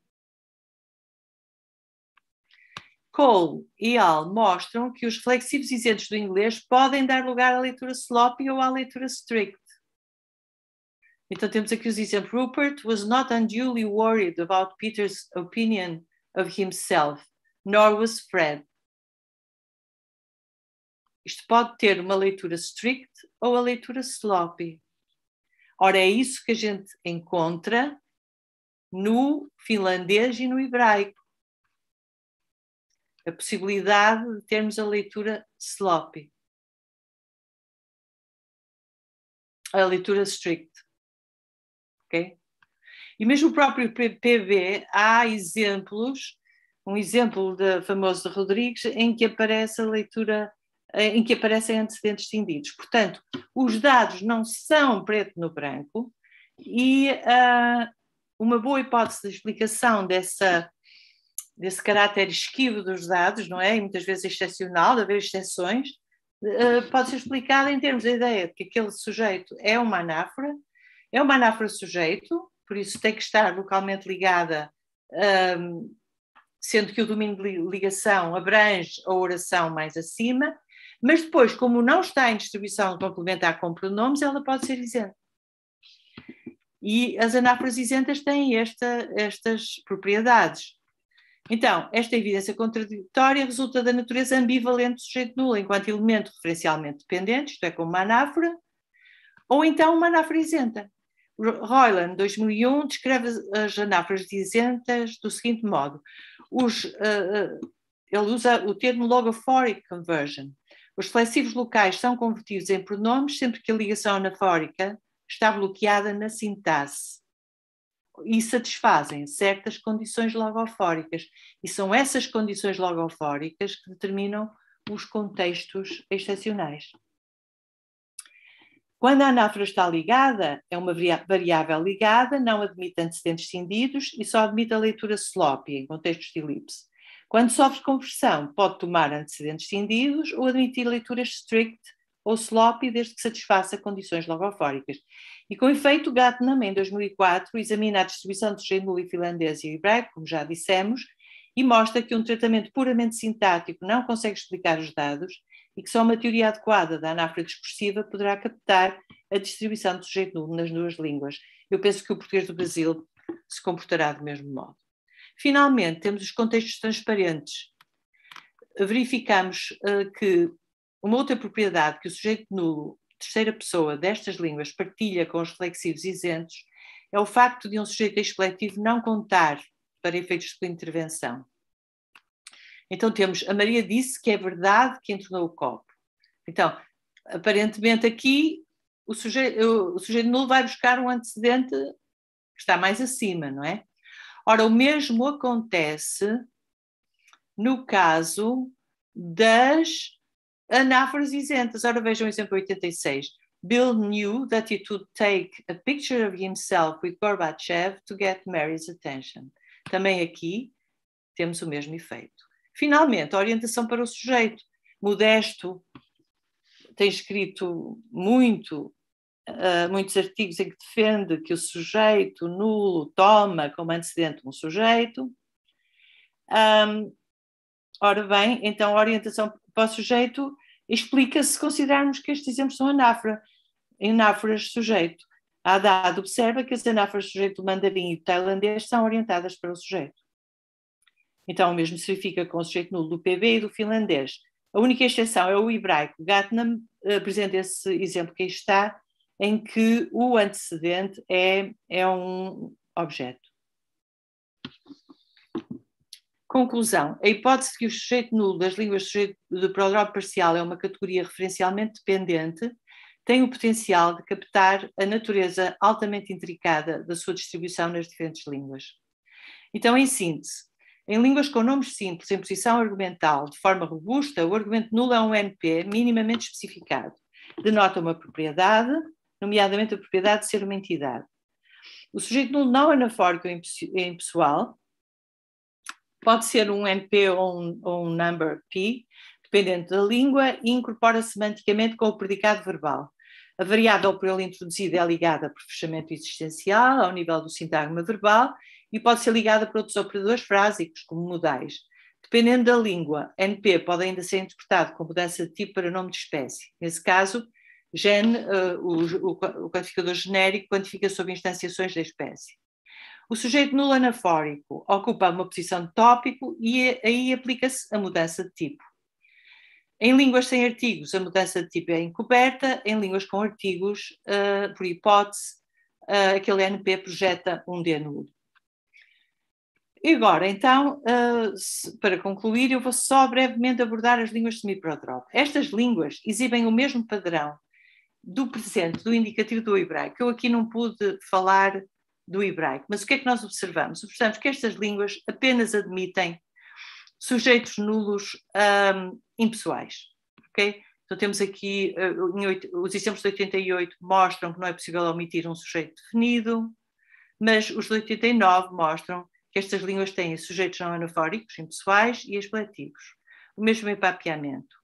Cole e Al mostram que os flexivos isentos do inglês podem dar lugar à leitura sloppy ou à leitura strict. Então temos aqui os exemplos. Rupert was not unduly worried about Peter's opinion of himself, nor was Fred. Isto pode ter uma leitura strict ou a leitura sloppy. Ora, é isso que a gente encontra no finlandês e no hebraico. A possibilidade de termos a leitura sloppy. A leitura strict ok? E mesmo o próprio PV, há exemplos, um exemplo da famosa Rodrigues, em que aparece a leitura, eh, em que aparecem antecedentes cindidos. Portanto, os dados não são preto no branco e uh, uma boa hipótese de explicação dessa, desse caráter esquivo dos dados, não é? E muitas vezes excepcional, de haver exceções, uh, pode ser explicada em termos da ideia de que aquele sujeito é uma anáfora, é uma anáfora sujeito, por isso tem que estar localmente ligada, um, sendo que o domínio de ligação abrange a oração mais acima, mas depois, como não está em distribuição complementar com pronomes, ela pode ser isenta. E as anáforas isentas têm esta, estas propriedades. Então, esta evidência contraditória resulta da natureza ambivalente do sujeito nulo, enquanto elemento referencialmente dependente, isto é, como uma anáfora, ou então uma anáfora isenta. Royland, 2001, descreve as anáforas isentas do seguinte modo. Os, uh, uh, ele usa o termo logophoric conversion. Os flexivos locais são convertidos em pronomes sempre que a ligação anafórica está bloqueada na sintaxe e satisfazem certas condições logofóricas. E são essas condições logofóricas que determinam os contextos excepcionais. Quando a anáfora está ligada, é uma variável ligada, não admite antecedentes cindidos e só admite a leitura sloppy em contextos de elipse. Quando sofre conversão, pode tomar antecedentes cindidos ou admitir leituras strict ou sloppy desde que satisfaça condições logofóricas. E com efeito, Gatnam, em 2004, examina a distribuição do gênero finlandês e hebraico, como já dissemos, e mostra que um tratamento puramente sintático não consegue explicar os dados e que só uma teoria adequada da anáfora discursiva poderá captar a distribuição do sujeito nulo nas duas línguas. Eu penso que o português do Brasil se comportará do mesmo modo. Finalmente, temos os contextos transparentes. Verificamos uh, que uma outra propriedade que o sujeito nulo, terceira pessoa destas línguas, partilha com os reflexivos isentos é o facto de um sujeito expletivo não contar para efeitos de intervenção. Então temos, a Maria disse que é verdade que entornou o copo. Então, aparentemente aqui, o sujeito, o sujeito nulo vai buscar um antecedente que está mais acima, não é? Ora, o mesmo acontece no caso das anáforas isentas. Ora, vejam o exemplo 86. Bill knew that he would take a picture of himself with Gorbachev to get Mary's attention. Também aqui temos o mesmo efeito. Finalmente, a orientação para o sujeito. Modesto tem escrito muito, uh, muitos artigos em que defende que o sujeito nulo toma como antecedente um sujeito. Um, ora bem, então a orientação para o sujeito explica se considerarmos que estes exemplos são anáfora, anáforas sujeito. Haddad observa que as anáforas sujeito mandarim e tailandês são orientadas para o sujeito. Então, o mesmo se verifica com o sujeito nulo do PB e do finlandês. A única exceção é o hebraico. Gatnam apresenta eh, esse exemplo que aí está, em que o antecedente é, é um objeto. Conclusão. A hipótese de que o sujeito nulo das línguas de prodromo parcial é uma categoria referencialmente dependente tem o potencial de captar a natureza altamente intricada da sua distribuição nas diferentes línguas. Então, em síntese, em línguas com nomes simples em posição argumental de forma robusta, o argumento nulo é um NP minimamente especificado. Denota uma propriedade, nomeadamente a propriedade de ser uma entidade. O sujeito nulo não anafórico é impessoal, pode ser um NP ou um, ou um number P, dependendo da língua, e incorpora semanticamente com o predicado verbal. A variável por ele introduzida é ligada por fechamento existencial ao nível do sintagma verbal e pode ser ligada por outros operadores frásicos, como modais. Dependendo da língua, NP pode ainda ser interpretado como mudança de tipo para nome de espécie. Nesse caso, Gen, uh, o, o, quantificador genérico quantifica sob instanciações da espécie. O sujeito nulo anafórico ocupa uma posição de tópico e aí aplica-se a mudança de tipo. Em línguas sem artigos, a mudança de tipo é encoberta, em línguas com artigos, uh, por hipótese, uh, aquele NP projeta um D nulo. E agora, então, uh, para concluir, eu vou só brevemente abordar as línguas semi Estas línguas exibem o mesmo padrão do presente, do indicativo do hebraico. Eu aqui não pude falar do hebraico, mas o que é que nós observamos? Observamos que estas línguas apenas admitem sujeitos nulos um, impessoais. ok? Então temos aqui, 8, eh, os exemplos de 88 mostram que não é possível omitir um sujeito definido, mas os de 89 mostram que estas línguas têm sujeitos não anafóricos, impessoais e expletivos. O mesmo empapeamento.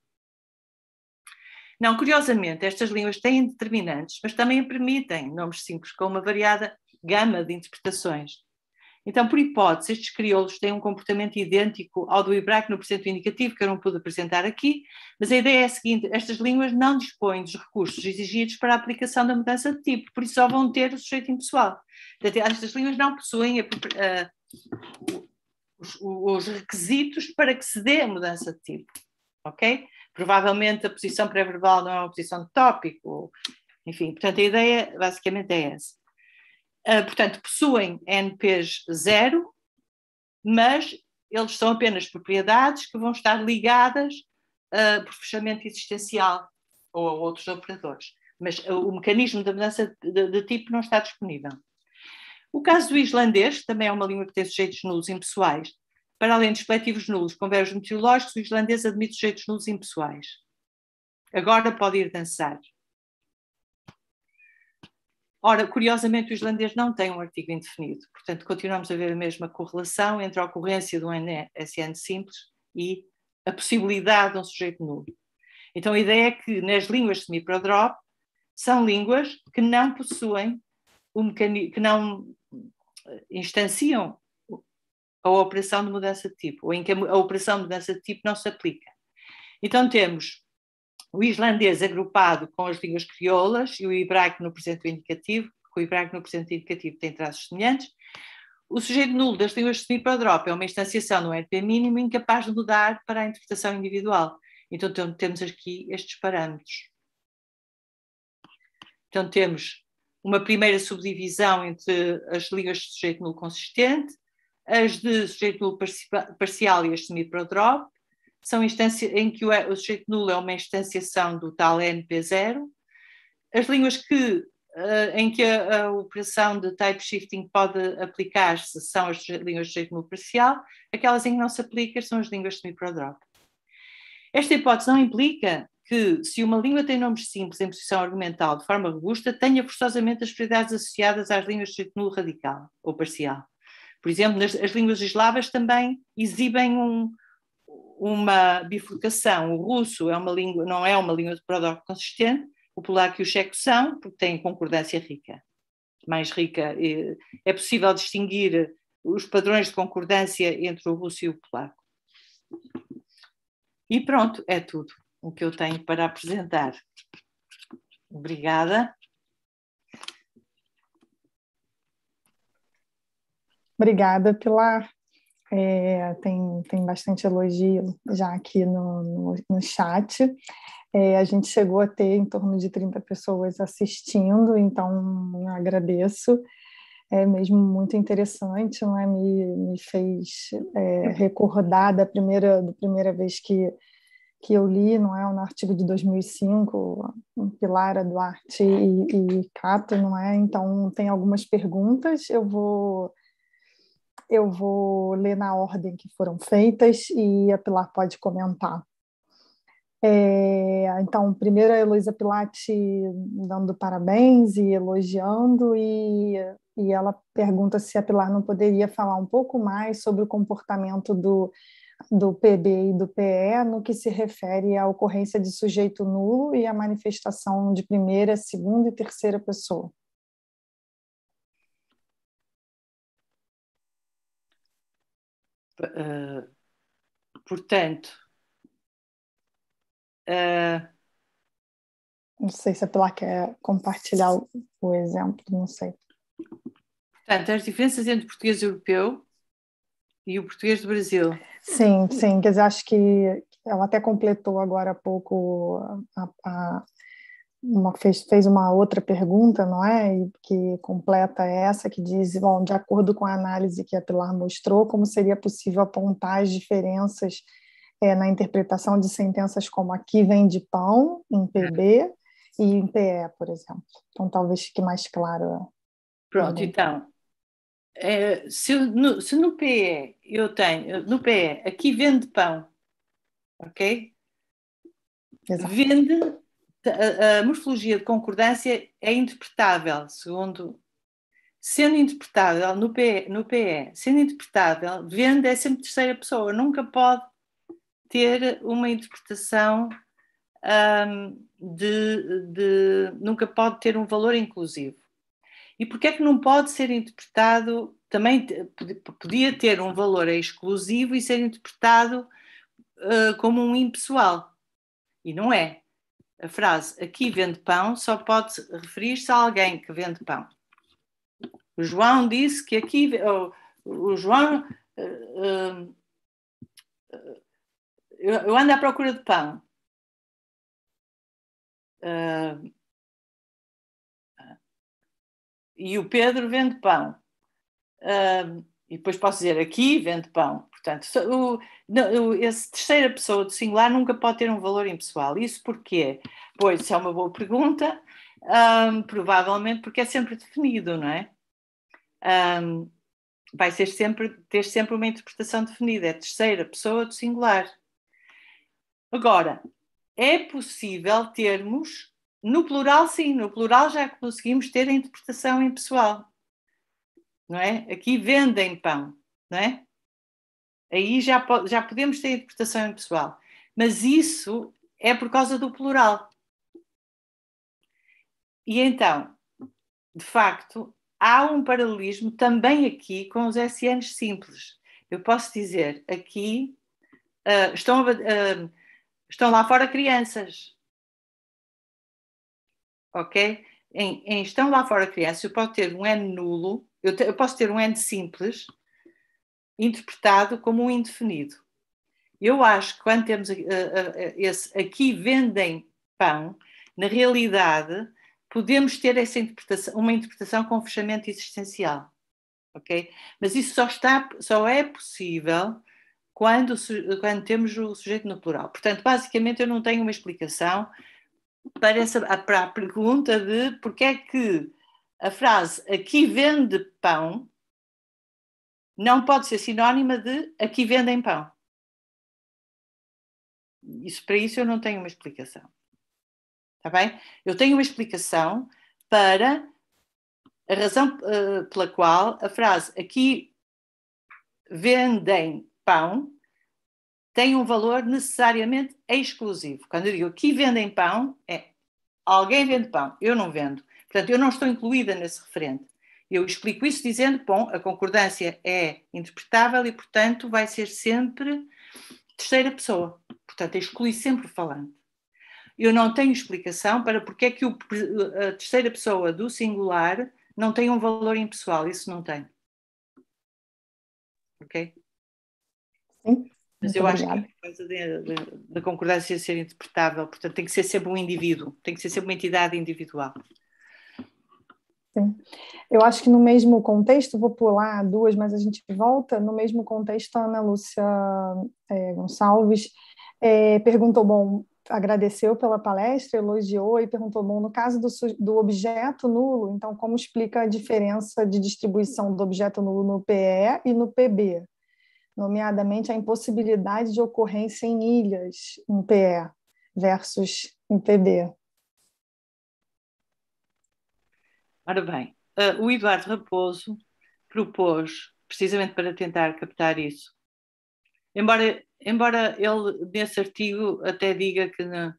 Não, curiosamente, estas línguas têm determinantes, mas também permitem nomes simples com uma variada gama de interpretações. Então, por hipótese, estes crioulos têm um comportamento idêntico ao do hebraico no presente indicativo, que eu não pude apresentar aqui, mas a ideia é a seguinte: estas línguas não dispõem dos recursos exigidos para a aplicação da mudança de tipo, por isso só vão ter o sujeito impessoal. Portanto, estas línguas não possuem a, a, os, os, requisitos para que se dê a mudança de tipo. Ok? Provavelmente a posição pré-verbal não é uma posição de tópico, enfim, portanto, a ideia basicamente é essa. Ah, portanto, possuem NPs zero, mas eles são apenas propriedades que vão estar ligadas uh, por fechamento existencial ou a outros operadores. Mas uh, o mecanismo da mudança de, de, tipo não está disponível. O caso do islandês, que também é uma língua que tem sujeitos nulos impessoais, para além dos coletivos nulos com verbos meteorológicos, o islandês admite sujeitos nulos impessoais. Agora pode ir dançar. Ora, curiosamente, o islandês não tem um artigo indefinido, portanto, continuamos a ver a mesma correlação entre a ocorrência de um SN simples e a possibilidade de um sujeito nulo. Então, a ideia é que nas línguas semi-prodrop, são línguas que não possuem, um que não instanciam a operação de mudança de tipo, ou em que a operação de mudança de tipo não se aplica. Então, temos o islandês agrupado com as línguas crioulas e o hebraico no presente indicativo, porque o hebraico no presente indicativo tem traços semelhantes. O sujeito nulo das línguas semi-prodrop é uma instanciação no RP é mínimo incapaz de mudar para a interpretação individual. Então temos aqui estes parâmetros. Então temos uma primeira subdivisão entre as línguas de sujeito nulo consistente, as de sujeito nulo parcial e as semi-prodrop, são instâncias em que o, o sujeito nulo é uma instanciação do tal NP0. As línguas que, eh, em que a, a operação de type shifting pode aplicar-se são as línguas de sujeito nulo parcial, aquelas em que não se aplica são as línguas de microdrop Esta hipótese não implica que, se uma língua tem nomes simples em posição argumental de forma robusta, tenha forçosamente as prioridades associadas às línguas de sujeito nulo radical ou parcial. Por exemplo, nas, as línguas eslavas também exibem um, uma bifurcação. O russo é uma língua, não é uma língua de prodólogo consistente, o polaco e o checo são, porque têm concordância rica, mais rica. É possível distinguir os padrões de concordância entre o russo e o polaco. E pronto, é tudo o que eu tenho para apresentar. Obrigada. Obrigada, Pilar. É, tem, tem bastante elogio já aqui no, no, no chat. É, a gente chegou a ter em torno de 30 pessoas assistindo, então agradeço. É mesmo muito interessante, não é? me, me fez é, recordar da primeira, da primeira vez que, que eu li, não é? Um artigo de 2005, Pilar, Duarte e, e Cato, não é? Então, tem algumas perguntas, eu vou eu vou ler na ordem que foram feitas e a Pilar pode comentar. É, então, primeiro a Heloísa Pilate dando parabéns e elogiando, e, e ela pergunta se a Pilar não poderia falar um pouco mais sobre o comportamento do, do PB e do PE no que se refere à ocorrência de sujeito nulo e à manifestação de primeira, segunda e terceira pessoa. Ah, portanto. Uh... Não sei se a Pilar quer compartilhar o exemplo, não sei. Portanto, as diferenças entre o português europeu e o português do Brasil. Sim, sim, quer dizer, acho que ela até completou agora há pouco a, a, uma, fez, fez uma outra pergunta, não é? E que completa essa, que diz: bom, de acordo com a análise que a Pilar mostrou, como seria possível apontar as diferenças é, na interpretação de sentenças como aqui vem de pão, em PB, uhum. e em PE, por exemplo? Então, talvez fique mais claro. Pronto, também. então. É, se, no, se no PE eu tenho, no PE, aqui vende pão, ok? Exato. Vende a, a morfologia de concordância é interpretável, segundo sendo interpretável no PE, no PE, sendo interpretável, vendo é sempre terceira pessoa, nunca pode ter uma interpretação um, de, de, nunca pode ter um valor inclusivo. E porquê é que não pode ser interpretado, também podia ter um valor exclusivo e ser interpretado uh, como um impessoal. E não é. A frase aqui vende pão só pode referir-se a alguém que vende pão. O João disse que aqui. Oh, o João. Uh, uh, eu ando à procura de pão. Uh, e o Pedro vende pão. e depois posso dizer aqui vende pão. Portanto, o, esse terceira pessoa do singular nunca pode ter um valor impessoal. Isso porquê? Pois, isso é uma boa pergunta, um, provavelmente porque é sempre definido, não é? Um, vai ser sempre, ter sempre uma interpretação definida, é terceira pessoa do singular. Agora, é possível termos, no plural sim, no plural já conseguimos ter a interpretação impessoal, não é? Aqui vendem pão, não é? Aí já, já podemos ter interpretação pessoal, Mas isso é por causa do plural. E então, de facto, há um paralelismo também aqui com os SNs simples. Eu posso dizer, aqui uh, estão, uh, estão lá fora crianças. Ok? Em, em, estão lá fora crianças, eu posso ter um N nulo, eu, te, eu posso ter um N simples, interpretado como um indefinido. Eu acho que quando temos eh, eh, eh, esse aqui vendem pão, na realidade podemos ter essa interpretação, uma interpretação com fechamento existencial. ok? Mas isso só, está, só é possível quando, quando temos o sujeito no plural. Portanto, basicamente, eu não tenho uma explicação para, essa, para a pergunta de porque é que a frase aqui vende pão não pode ser sinónima de aqui vendem pão. Isso, para isso eu não tenho uma explicação. Está bem? Eu tenho uma explicação para a razão uh, pela qual a frase aqui vendem pão tem um valor necessariamente exclusivo. Quando eu digo aqui vendem pão, é alguém vende pão, eu não vendo. Portanto, eu não estou incluída nesse referente. Eu explico isso dizendo, bom, a concordância é interpretável e, portanto, vai ser sempre terceira pessoa. Portanto, exclui sempre o falante. Eu não tenho explicação para porque é que o, a terceira pessoa do singular não tem um valor impessoal. Isso não tem. Ok? Sim. Mas eu acho que a coisa da concordância ser interpretável, portanto, tem que ser sempre um indivíduo, tem que ser sempre uma entidade individual. Sim. Eu acho que no mesmo contexto, vou pular duas, mas a gente volta. No mesmo contexto, a Ana Lúcia é, Gonçalves é, perguntou: bom, agradeceu pela palestra, elogiou e perguntou: bom, no caso do, do objeto nulo, então como explica a diferença de distribuição do objeto nulo no PE e no PB? Nomeadamente, a impossibilidade de ocorrência em ilhas, em PE, versus em PB. Ora bem, uh, o Eduardo Raposo propôs, precisamente para tentar captar isso, embora, embora ele nesse artigo até diga que, na,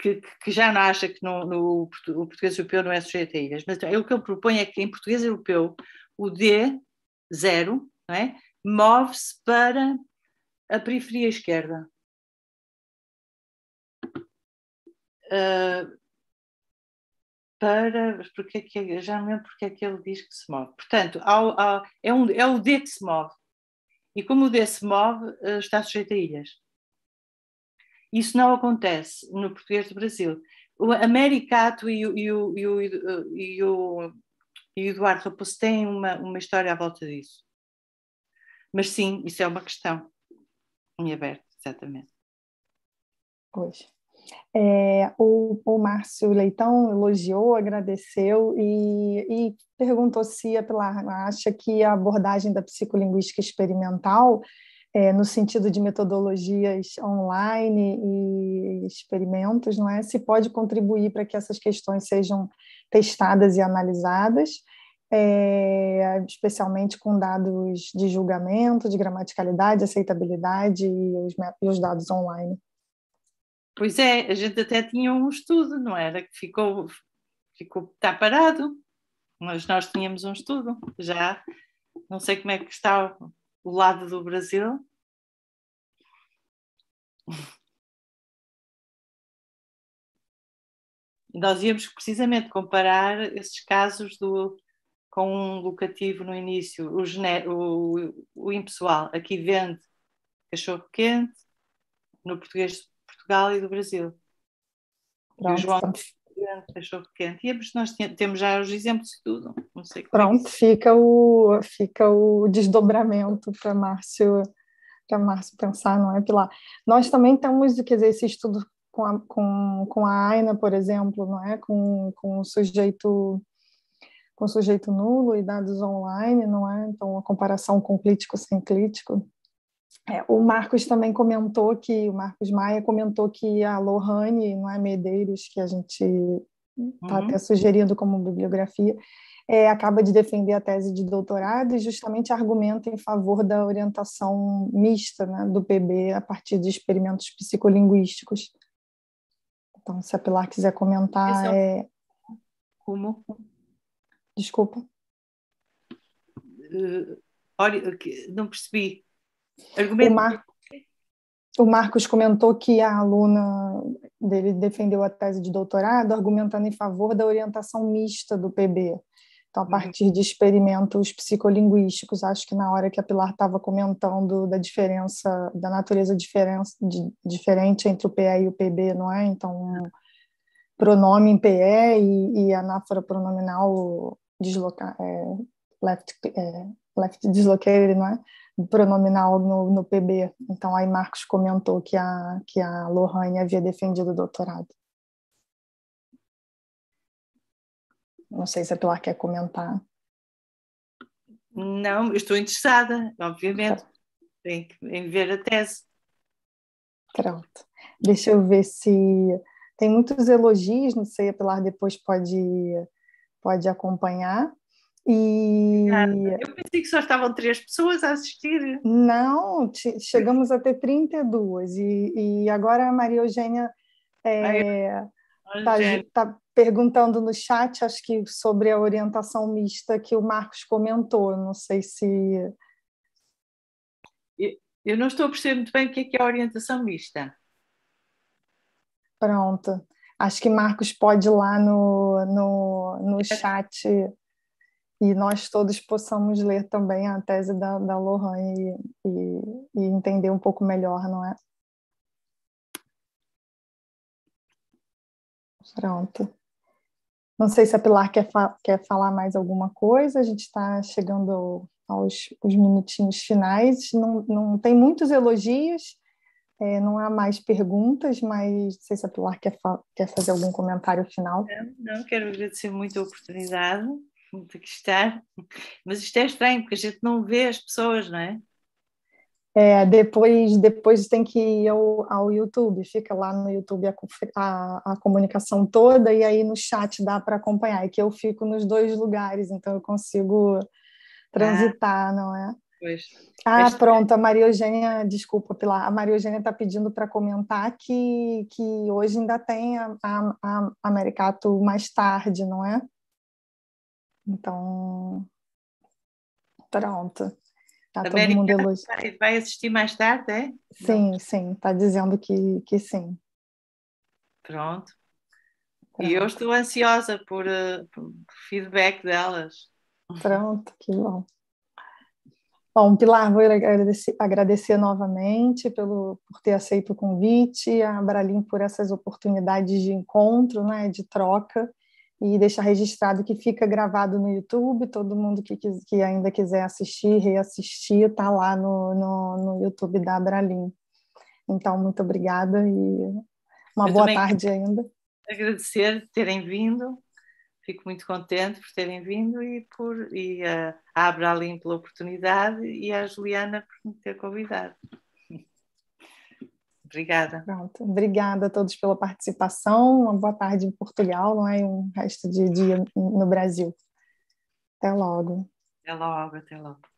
que, que, já não acha que no, no, o português europeu não é sujeito a ilhas, mas o que ele propõe é que em português europeu o d não é, move-se para a periferia esquerda. Ah, para. porque é que, já não lembro porque é que ele diz que se move. Portanto, é, um, é o D que se move. E como o D se move, eh, está sujeito a ilhas. Isso não acontece no português do Brasil. O Americato e o, e o, e o, e o, e o Eduardo Raposo têm uma, uma história à volta disso. Mas sim, isso é uma questão em aberto, exatamente. Pois. É, o, o, Márcio Leitão elogiou, agradeceu e, e perguntou se a Pilar acha que a abordagem da psicolinguística experimental, é, no sentido de metodologias online e experimentos, não é, se pode contribuir para que essas questões sejam testadas e analisadas. É, especialmente com dados de julgamento, de gramaticalidade, aceitabilidade e os, e os dados online. Pois é, a gente até tinha um estudo, não era? Que ficou, ficou está parado, mas nós tínhamos um estudo já. Não sei como é que está o, lado do Brasil. Nós íamos precisamente comparar esses casos do, com um locativo no início, o, gené, o, o impessoal, aqui vende cachorro quente, no português Portugal e do Brasil. Pronto, e o João achou quente. E nós temos já os exemplos e tudo. É Pronto, é fica, o, fica o desdobramento para Márcio para Márcio pensar, não é, Pilar? Nós também temos quer dizer, esse estudo com a, com, com a AINA, por exemplo, não é? Com, com o sujeito com sujeito nulo e dados online, não é? Então, a comparação com clítico sem clítico. É, o Marcos também comentou que, o Marcos Maia comentou que a Lohane, não é Medeiros, que a gente está uhum. até sugerindo como bibliografia, é, acaba de defender a tese de doutorado e justamente argumenta em favor da orientação mista né, do PB a partir de experimentos psicolinguísticos. Então, se a Pilar quiser comentar. É... Como? É Desculpa. Uh, olha, não percebi. Argumento. O, Mar... o Marcos comentou que a aluna dele defendeu a tese de doutorado argumentando em favor da orientação mista do PB. Então, a uhum. partir de experimentos psicolinguísticos, acho que na hora que a Pilar estava comentando da diferença, da natureza diferença, de, diferente entre o PE e o PB, não é? Então, uhum. pronome em PE e, e anáfora pronominal desloca, é, left, é, left dislocated, não é? pronominal no, no PB. Então, aí Marcos comentou que a, que a Lohane havia defendido o doutorado. Não sei se a Pilar quer comentar. Não, estou interessada, obviamente, tá. em, em ver a tese. Pronto. Deixa eu ver se. Tem muitos elogios, não sei, a Pilar depois pode, pode acompanhar. E... Eu pensei que só estavam três pessoas a assistir. Não, chegamos a ter 32. E, e agora a Maria Eugênia está é, tá, tá perguntando no chat, acho que sobre a orientação mista que o Marcos comentou. Não sei se. Eu, não estou a perceber muito bem o que é, que é a orientação mista. Pronto. Acho que Marcos pode ir lá no, no, no é. chat e nós todos possamos ler também a tese da, da e, e, e entender um pouco melhor, não é? Pronto. Não sei se a Pilar quer, fa quer falar mais alguma coisa, a gente está chegando aos, aos, minutinhos finais. Não, não tem muitos elogios, é, não há mais perguntas, mas não sei se a Pilar quer, fa quer fazer algum comentário final. Não, não, quero agradecer muito a oportunidade que está. É, mas isto é estranho, porque a gente não vê as pessoas, não é? É, depois, depois tem que ir ao, ao YouTube, fica lá no YouTube a, a, a comunicação toda e aí no chat dá para acompanhar, é que eu fico nos dois lugares, então eu consigo transitar, ah, não é? Pois. Ah, pois pronto, a Maria Eugênia, desculpa, Pilar, a Maria Eugênia está pedindo para comentar que, que hoje ainda tem a, a, a Americato mais tarde, não é? Então, pronto. Está todo América mundo elogiando. Vai assistir mais tarde, é? Sim, sim, está dizendo que, que sim. Pronto. Pronto. E eu estou ansiosa por, eh, por feedback delas. Pronto, que bom. Bom, Pilar, vou agradecer, agradecer, novamente pelo, por ter aceito o convite, a Bralim por essas oportunidades de encontro, né, de troca, e deixar registrado que fica gravado no YouTube. Todo mundo que, que ainda quiser assistir, reassistir, está lá no, no, no, YouTube da Abralim. Então, muito obrigada e uma Eu boa tarde ainda. Agradecer terem vindo, fico muito contente por terem vindo e, por, e a, a Abralim pela oportunidade e a Juliana por me ter convidado. Obrigada. Pronto. Obrigada a todos pela participação. Uma boa tarde em Portugal não é? e um resto de dia no Brasil. Até logo. Até logo, até logo.